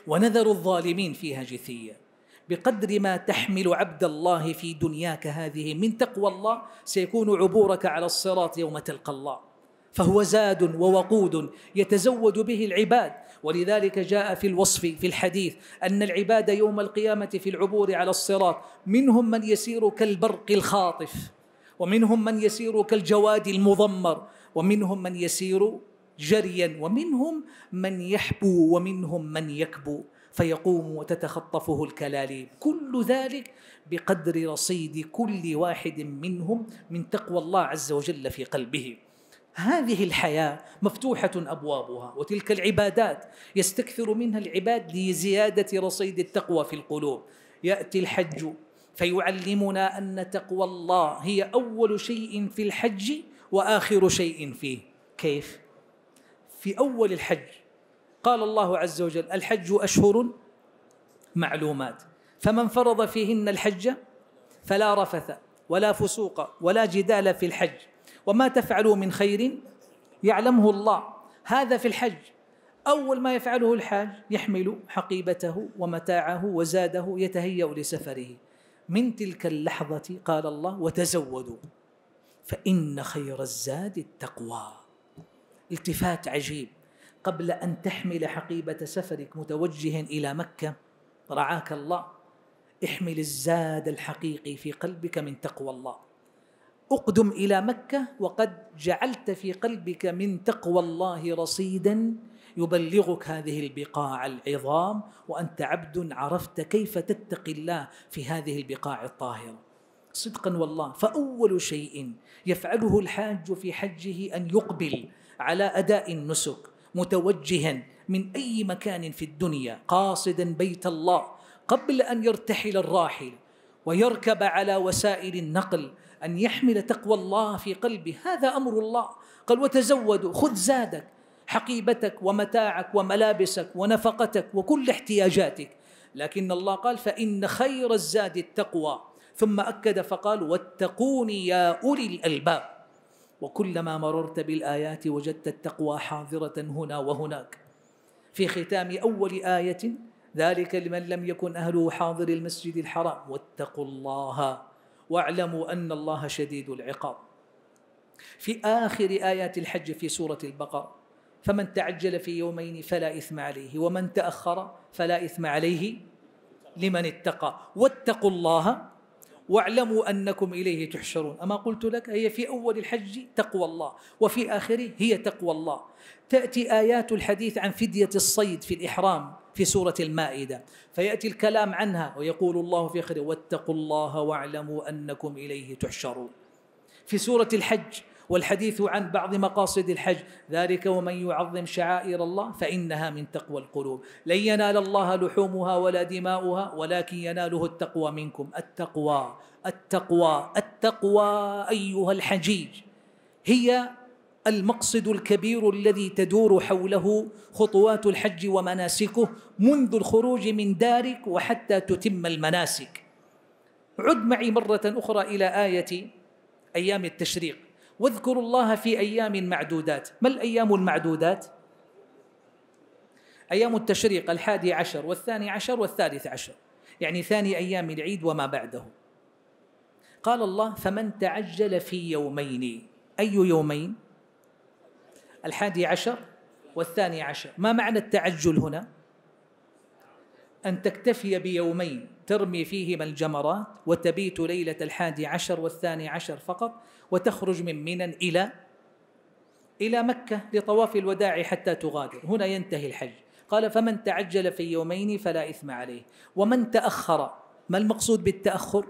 ونذر الظالمين فيها جثية بقدر ما تحمل عبد الله في دنياك هذه من تقوى الله سيكون عبورك على الصراط يوم تلقى الله فهو زاد ووقود يتزود به العباد ولذلك جاء في الوصف في الحديث أن العباد يوم القيامة في العبور على الصراط منهم من يسير كالبرق الخاطف ومنهم من يسير كالجواد المضمر ومنهم من يسير جريا ومنهم من يحبو ومنهم من يكبو فيقوم وتتخطفه الكلاليب كل ذلك بقدر رصيد كل واحد منهم من تقوى الله عز وجل في قلبه هذه الحياة مفتوحة أبوابها وتلك العبادات يستكثر منها العباد لزيادة رصيد التقوى في القلوب يأتي الحج فيعلمنا أن تقوى الله هي أول شيء في الحج واخر شيء فيه كيف في اول الحج قال الله عز وجل الحج اشهر معلومات فمن فرض فيهن الحج فلا رفث ولا فسوق ولا جدال في الحج وما تفعلوا من خير يعلمه الله هذا في الحج أول ما يفعله الحاج يحمل حقيبته ومتاعه وزاده يتهيأ لسفره من تلك اللحظة قال الله وتزودوا فإن خير الزاد التقوى التفات عجيب قبل أن تحمل حقيبة سفرك متوجها إلى مكة رعاك الله احمل الزاد الحقيقي في قلبك من تقوى الله اقدم الى مكه وقد جعلت في قلبك من تقوى الله رصيدا يبلغك هذه البقاع العظام وانت عبد عرفت كيف تتقي الله في هذه البقاع الطاهره صدقا والله فأول شيء يفعله الحاج في حجه أن يقبل على أداء النسك متوجها من أي مكان في الدنيا قاصدا بيت الله قبل أن يرتحل الراحل ويركب على وسائل النقل أن يحمل تقوى الله في قلبه هذا أمر الله قال وتزودوا خذ زادك حقيبتك ومتاعك وملابسك ونفقتك وكل احتياجاتك لكن الله قال فإن خير الزاد التقوى ثم أكد فقال واتقوني يا أولي الألباب وكلما مررت بالآيات وجدت التقوى حاضرة هنا وهناك في ختام أول آية ذلك لمن لم يكن أهله حاضر المسجد الحرام واتقوا الله واعلموا أن الله شديد العقاب في آخر آيات الحج في سورة البقرة فمن تعجل في يومين فلا إثم عليه ومن تأخر فلا إثم عليه لمن اتقى واتقوا الله واعلموا أنكم إليه تحشرون أما قلت لك هي في أول الحج تقوى الله وفي آخره هي تقوى الله تأتي آيات الحديث عن فدية الصيد في الإحرام في سورة المائدة فيأتي الكلام عنها ويقول الله في آخره واتقوا الله واعلموا أنكم إليه تحشرون في سورة الحج والحديث عن بعض مقاصد الحج ذلك ومن يعظم شعائر الله فإنها من تقوى القلوب لن ينال الله لحومها ولا دماؤها ولكن يناله التقوى منكم التقوى التقوى التقوى أيها الحجيج هي المقصد الكبير الذي تدور حوله خطوات الحج ومناسكه منذ الخروج من دارك وحتى تتم المناسك عد معي مرة أخرى إلى آية أيام التشريق واذكروا الله في أيام معدودات ما الأيام المعدودات؟ أيام التشريق الحادي عشر والثاني عشر والثالث عشر يعني ثاني أيام العيد وما بعده قال الله فمن تعجل في يومين أي يومين؟ الحادي عشر والثاني عشر ما معنى التعجل هنا؟ أن تكتفي بيومين ترمي فيهما الجمرات وتبيت ليلة الحادي عشر والثاني عشر فقط وتخرج من منى إلى إلى مكة لطواف الوداع حتى تغادر هنا ينتهي الحج قال فمن تعجل في يومين فلا إثم عليه ومن تأخر ما المقصود بالتأخر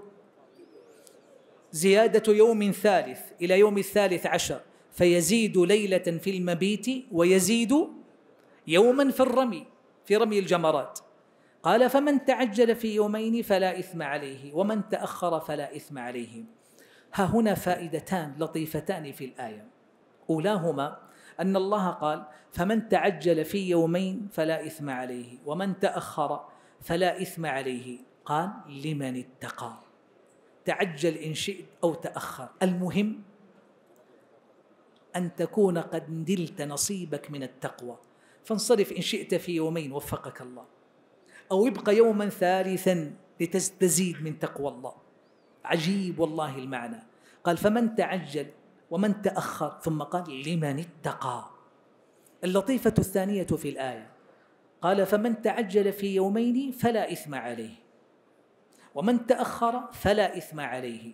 زيادة يوم ثالث إلى يوم الثالث عشر فيزيد ليلة في المبيت ويزيد يوما في الرمي في رمي الجمرات قال فمن تعجل في يومين فلا إثم عليه ومن تأخر فلا إثم عليه ها هنا فائدتان لطيفتان في الآية أولاهما أن الله قال فمن تعجل في يومين فلا إثم عليه ومن تأخر فلا إثم عليه قال لمن اتقى تعجل إن شئت أو تأخر المهم أن تكون قد ندلت نصيبك من التقوى فانصرف إن شئت في يومين وفقك الله أو ابقى يوما ثالثا لتستزيد من تقوى الله عجيب والله المعنى قال فمن تعجل ومن تأخر ثم قال لمن اتقى اللطيفة الثانية في الآية قال فمن تعجل في يومين فلا إثم عليه ومن تأخر فلا إثم عليه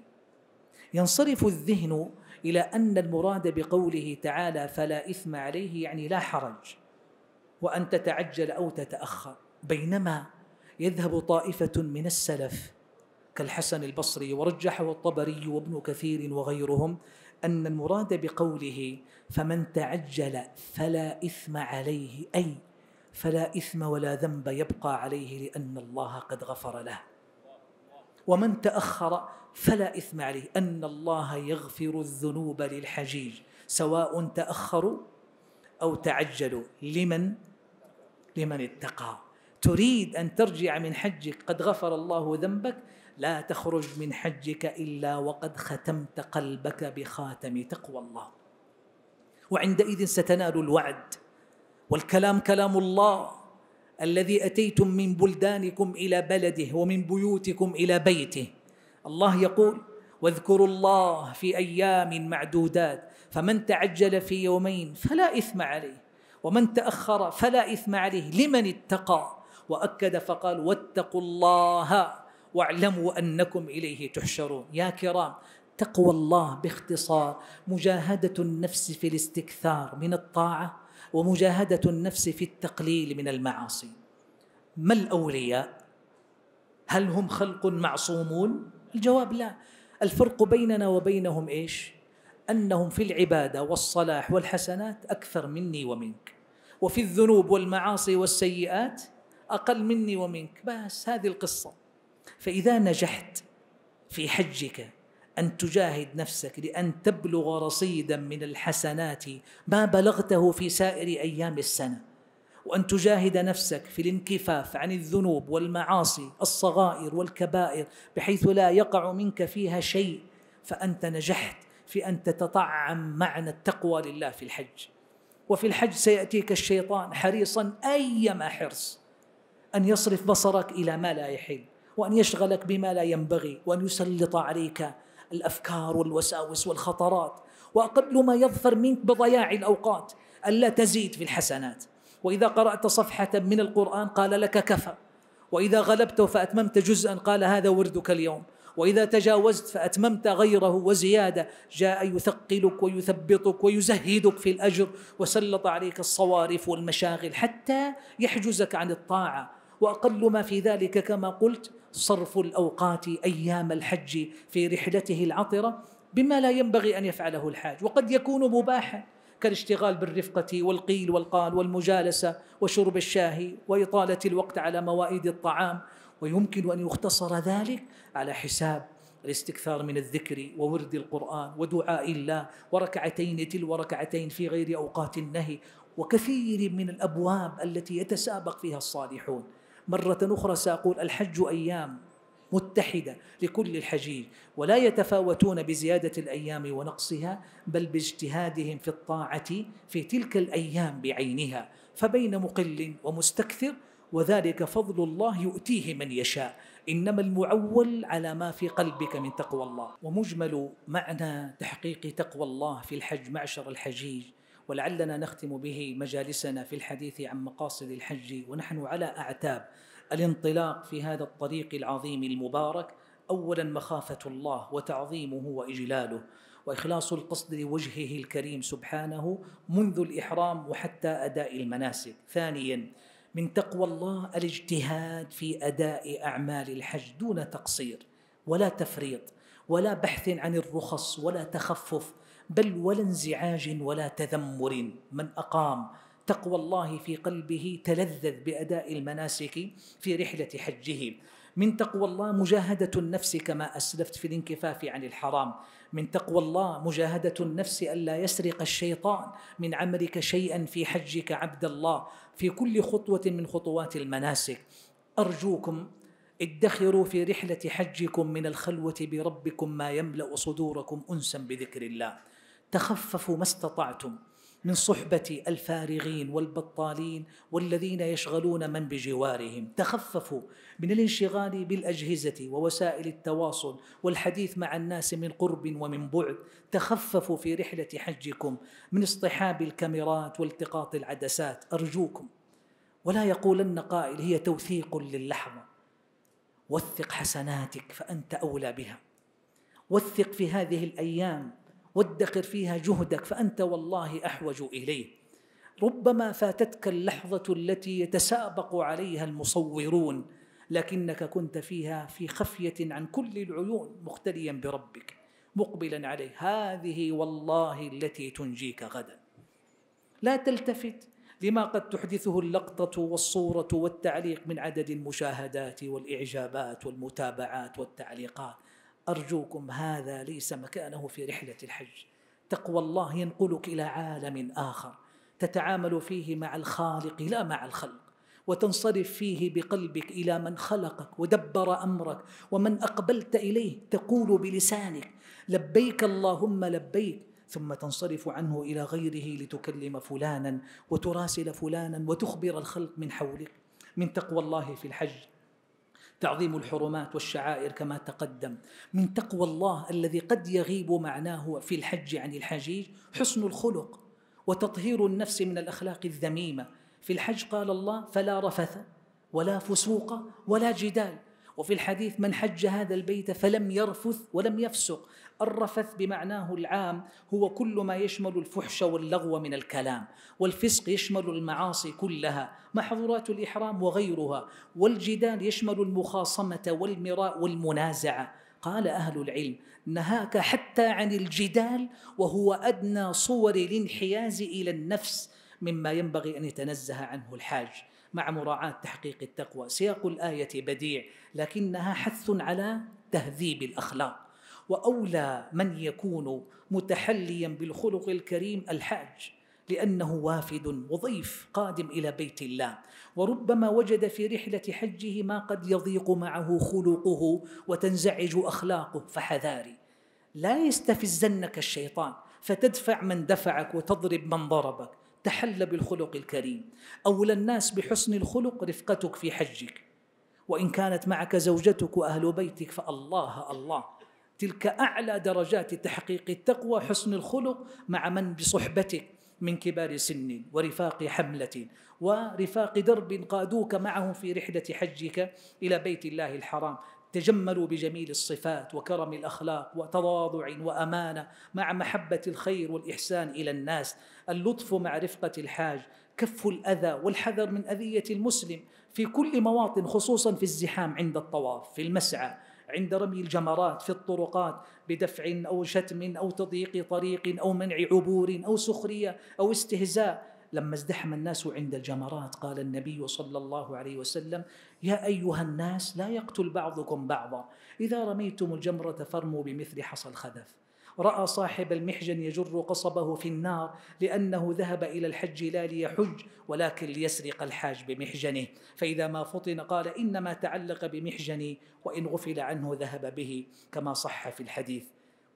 ينصرف الذهن إلى أن المراد بقوله تعالى فلا إثم عليه يعني لا حرج وأن تتعجل أو تتأخر بينما يذهب طائفة من السلف كالحسن البصري ورجحه الطبري وابن كثير وغيرهم أن المراد بقوله فمن تعجل فلا إثم عليه أي فلا إثم ولا ذنب يبقى عليه لأن الله قد غفر له ومن تأخر فلا إثم عليه أن الله يغفر الذنوب للحجيج سواء تأخروا أو تعجلوا لمن لمن اتقى تريد أن ترجع من حجك قد غفر الله ذنبك لا تخرج من حجك الا وقد ختمت قلبك بخاتم تقوى الله وعندئذ ستنال الوعد والكلام كلام الله الذي اتيتم من بلدانكم الى بلده ومن بيوتكم الى بيته الله يقول واذكروا الله في ايام معدودات فمن تعجل في يومين فلا اثم عليه ومن تاخر فلا اثم عليه لمن اتقى واكد فقال واتقوا الله واعلموا أنكم إليه تحشرون يا كرام تقوى الله باختصار مجاهدة النفس في الاستكثار من الطاعة ومجاهدة النفس في التقليل من المعاصي ما الأولياء؟ هل هم خلق معصومون؟ الجواب لا الفرق بيننا وبينهم إيش؟ أنهم في العبادة والصلاح والحسنات أكثر مني ومنك وفي الذنوب والمعاصي والسيئات أقل مني ومنك بس هذه القصة فإذا نجحت في حجك أن تجاهد نفسك لأن تبلغ رصيدا من الحسنات ما بلغته في سائر أيام السنة وأن تجاهد نفسك في الانكفاف عن الذنوب والمعاصي الصغائر والكبائر بحيث لا يقع منك فيها شيء فأنت نجحت في أن تتطعم معنى التقوى لله في الحج وفي الحج سيأتيك الشيطان حريصا أيما حرص أن يصرف بصرك إلى ما لا يحل وأن يشغلك بما لا ينبغي وأن يسلط عليك الأفكار والوساوس والخطرات وأقل ما يظفر منك بضياع الأوقات ألا تزيد في الحسنات وإذا قرأت صفحة من القرآن قال لك كفى وإذا غلبت فأتممت جزءا قال هذا وردك اليوم وإذا تجاوزت فأتممت غيره وزيادة جاء يثقلك ويثبطك ويزهدك في الأجر وسلط عليك الصوارف والمشاغل حتى يحجزك عن الطاعة واقل ما في ذلك كما قلت صرف الاوقات ايام الحج في رحلته العطره بما لا ينبغي ان يفعله الحاج وقد يكون مباحا كالاشتغال بالرفقه والقيل والقال والمجالسه وشرب الشاهي واطاله الوقت على موائد الطعام ويمكن ان يختصر ذلك على حساب الاستكثار من الذكر وورد القرآن ودعاء الله وركعتين تلو ركعتين في غير أوقات النهي وكثير من الأبواب التي يتسابق فيها الصالحون مرة أخرى سأقول الحج أيام متحدة لكل الحجيج ولا يتفاوتون بزيادة الأيام ونقصها بل باجتهادهم في الطاعة في تلك الأيام بعينها فبين مقل ومستكثر وذلك فضل الله يؤتيه من يشاء انما المعول على ما في قلبك من تقوى الله ومجمل معنى تحقيق تقوى الله في الحج معشر الحجيج ولعلنا نختم به مجالسنا في الحديث عن مقاصد الحج ونحن على اعتاب الانطلاق في هذا الطريق العظيم المبارك اولا مخافه الله وتعظيمه واجلاله واخلاص القصد لوجهه الكريم سبحانه منذ الاحرام وحتى اداء المناسك ثانيا من تقوى الله الاجتهاد في اداء اعمال الحج دون تقصير ولا تفريط ولا بحث عن الرخص ولا تخفف بل ولا انزعاج ولا تذمر من أقام تقوى الله في قلبه تلذذ بأداء المناسك في رحلة حجه من تقوى الله مجاهدة النفس كما أسلفت في الانكفاف عن الحرام من تقوى الله مجاهدة النفس ألا يسرق الشيطان من عملك شيئا في حجك عبد الله في كل خطوة من خطوات المناسك أرجوكم ادخروا في رحلة حجكم من الخلوة بربكم ما يملأ صدوركم أنسا بذكر الله تخففوا ما استطعتم من صحبة الفارغين والبطالين والذين يشغلون من بجوارهم، تخففوا من الانشغال بالأجهزة ووسائل التواصل والحديث مع الناس من قرب ومن بعد، تخففوا في رحلة حجكم من اصطحاب الكاميرات والتقاط العدسات، أرجوكم ولا يقولن قائل هي توثيق للحظة. وثق حسناتك فأنت أولى بها. وثق في هذه الأيام وادخر فيها جهدك فأنت والله أحوج إليه ربما فاتتك اللحظة التي يتسابق عليها المصورون لكنك كنت فيها في خفية عن كل العيون مختليا بربك مقبلا عليه هذه والله التي تنجيك غدا لا تلتفت لما قد تحدثه اللقطة والصورة والتعليق من عدد المشاهدات والإعجابات والمتابعات والتعليقات أرجوكم هذا ليس مكانه في رحلة الحج تقوى الله ينقلك إلى عالم آخر تتعامل فيه مع الخالق لا مع الخلق وتنصرف فيه بقلبك الى من خلقك ودبر امرك ومن اقبلت اليه تقول بلسانك لبيك اللهم لبيك ثم تنصرف عنه الى غيره لتكلم فلانا وتراسل فلانا وتخبر الخلق من حولك من تقوى الله في الحج تعظيم الحرمات والشعائر كما تقدم من تقوى الله الذي قد يغيب معناه في الحج عن الحجيج حسن الخلق وتطهير النفس من الاخلاق الذميمه في الحج قال الله فلا رفث ولا فسوق ولا جدال وفي الحديث من حج هذا البيت فلم يرفث ولم يفسق الرفث بمعناه العام هو كل ما يشمل الفحش واللغو من الكلام والفسق يشمل المعاصي كلها محظورات الإحرام وغيرها والجدال يشمل المخاصمة والمراء والمنازعة قال أهل العلم نهاك حتى عن الجدال وهو أدنى صور الانحياز إلى النفس مما ينبغي أن يتنزه عنه الحاج مع مراعاة تحقيق التقوى سياق الآية بديع لكنها حث على تهذيب الأخلاق واولى من يكون متحليا بالخلق الكريم الحاج لانه وافد وضيف قادم الى بيت الله وربما وجد في رحله حجه ما قد يضيق معه خلقه وتنزعج اخلاقه فحذاري لا يستفزنك الشيطان فتدفع من دفعك وتضرب من ضربك تحل بالخلق الكريم اولى الناس بحسن الخلق رفقتك في حجك وان كانت معك زوجتك واهل بيتك فالله الله تلك أعلى درجات تحقيق التقوى حسن الخلق مع من بصحبتك من كبار سن ورفاق حملة ورفاق درب قادوك معهم في رحلة حجك إلى بيت الله الحرام تجملوا بجميل الصفات وكرم الاخلاق وتواضع وامانه مع محبه الخير والاحسان الى الناس اللطف مع رفقه الحاج كف الاذى والحذر من اذيه المسلم في كل مواطن خصوصا في الزحام عند الطواف في المسعى عند رمي الجمرات في الطرقات بدفع أو شتم أو تضييق طريق أو منع عبور أو سخرية أو استهزاء لما ازدحم الناس عند الجمرات قال النبي صلى الله عليه وسلم يا أيها الناس لا يقتل بعضكم بعضا إذا رميتم الجمرة فارموا بمثل حصى الخذف رأى صاحب المحجن يجر قصبه في النار لأنه ذهب إلى الحج لا ليحج ولكن ليسرق الحاج بمحجنه فإذا ما فطن قال إنما تعلق بمحجني وإن غفل عنه ذهب به كما صح في الحديث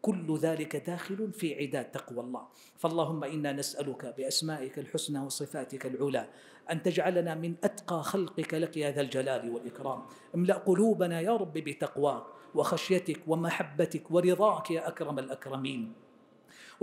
كل ذلك داخل في عداد تقوى الله فاللهم انا نسالك باسمائك الحسنى وصفاتك العلى ان تجعلنا من اتقى خلقك لك يا ذا الجلال والاكرام املا قلوبنا يا رب بتقواك وخشيتك ومحبتك ورضاك يا أكرم الأكرمين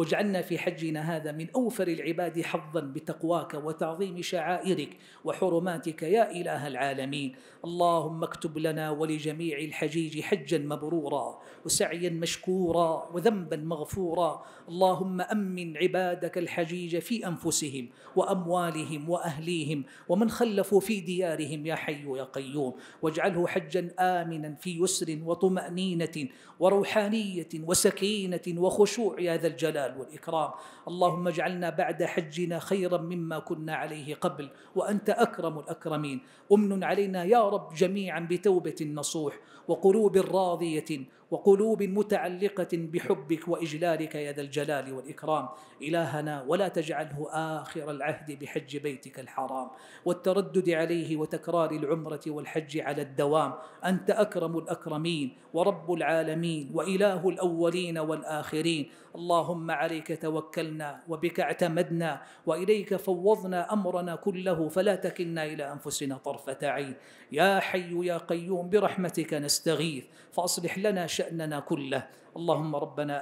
واجعلنا في حجنا هذا من أوفر العباد حظا بتقواك وتعظيم شعائرك وحرماتك يا إله العالمين اللهم اكتب لنا ولجميع الحجيج حجا مبرورا وسعيا مشكورا وذنبا مغفورا اللهم أمن عبادك الحجيج في أنفسهم وأموالهم وأهليهم ومن خلفوا في ديارهم يا حي يا قيوم واجعله حجا آمنا في يسر وطمأنينة وروحانية وسكينة وخشوع يا ذا الجلال الجلال والإكرام اللهم اجعلنا بعد حجنا خيرا مما كنا عليه قبل وأنت أكرم الأكرمين أمن علينا يا رب جميعا بتوبة نصوح وقلوب راضية وقلوب متعلقة بحبك وإجلالك يا ذا الجلال والإكرام إلهنا ولا تجعله آخر العهد بحج بيتك الحرام والتردد عليه وتكرار العمرة والحج على الدوام أنت أكرم الأكرمين ورب العالمين وإله الأولين والآخرين اللهم عليك توكلنا وبك اعتمدنا وإليك فوضنا أمرنا كله فلا تكلنا إلى أنفسنا طرفة عين يا حي يا قيوم برحمتك نستغيث فأصلح لنا شأننا كله اللهم ربنا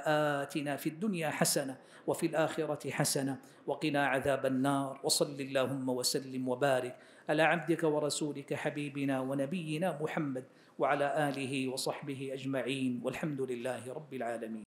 آتنا في الدنيا حسنة وفي الآخرة حسنة وقنا عذاب النار وصل اللهم وسلم وبارك على عبدك ورسولك حبيبنا ونبينا محمد وعلى آله وصحبه أجمعين والحمد لله رب العالمين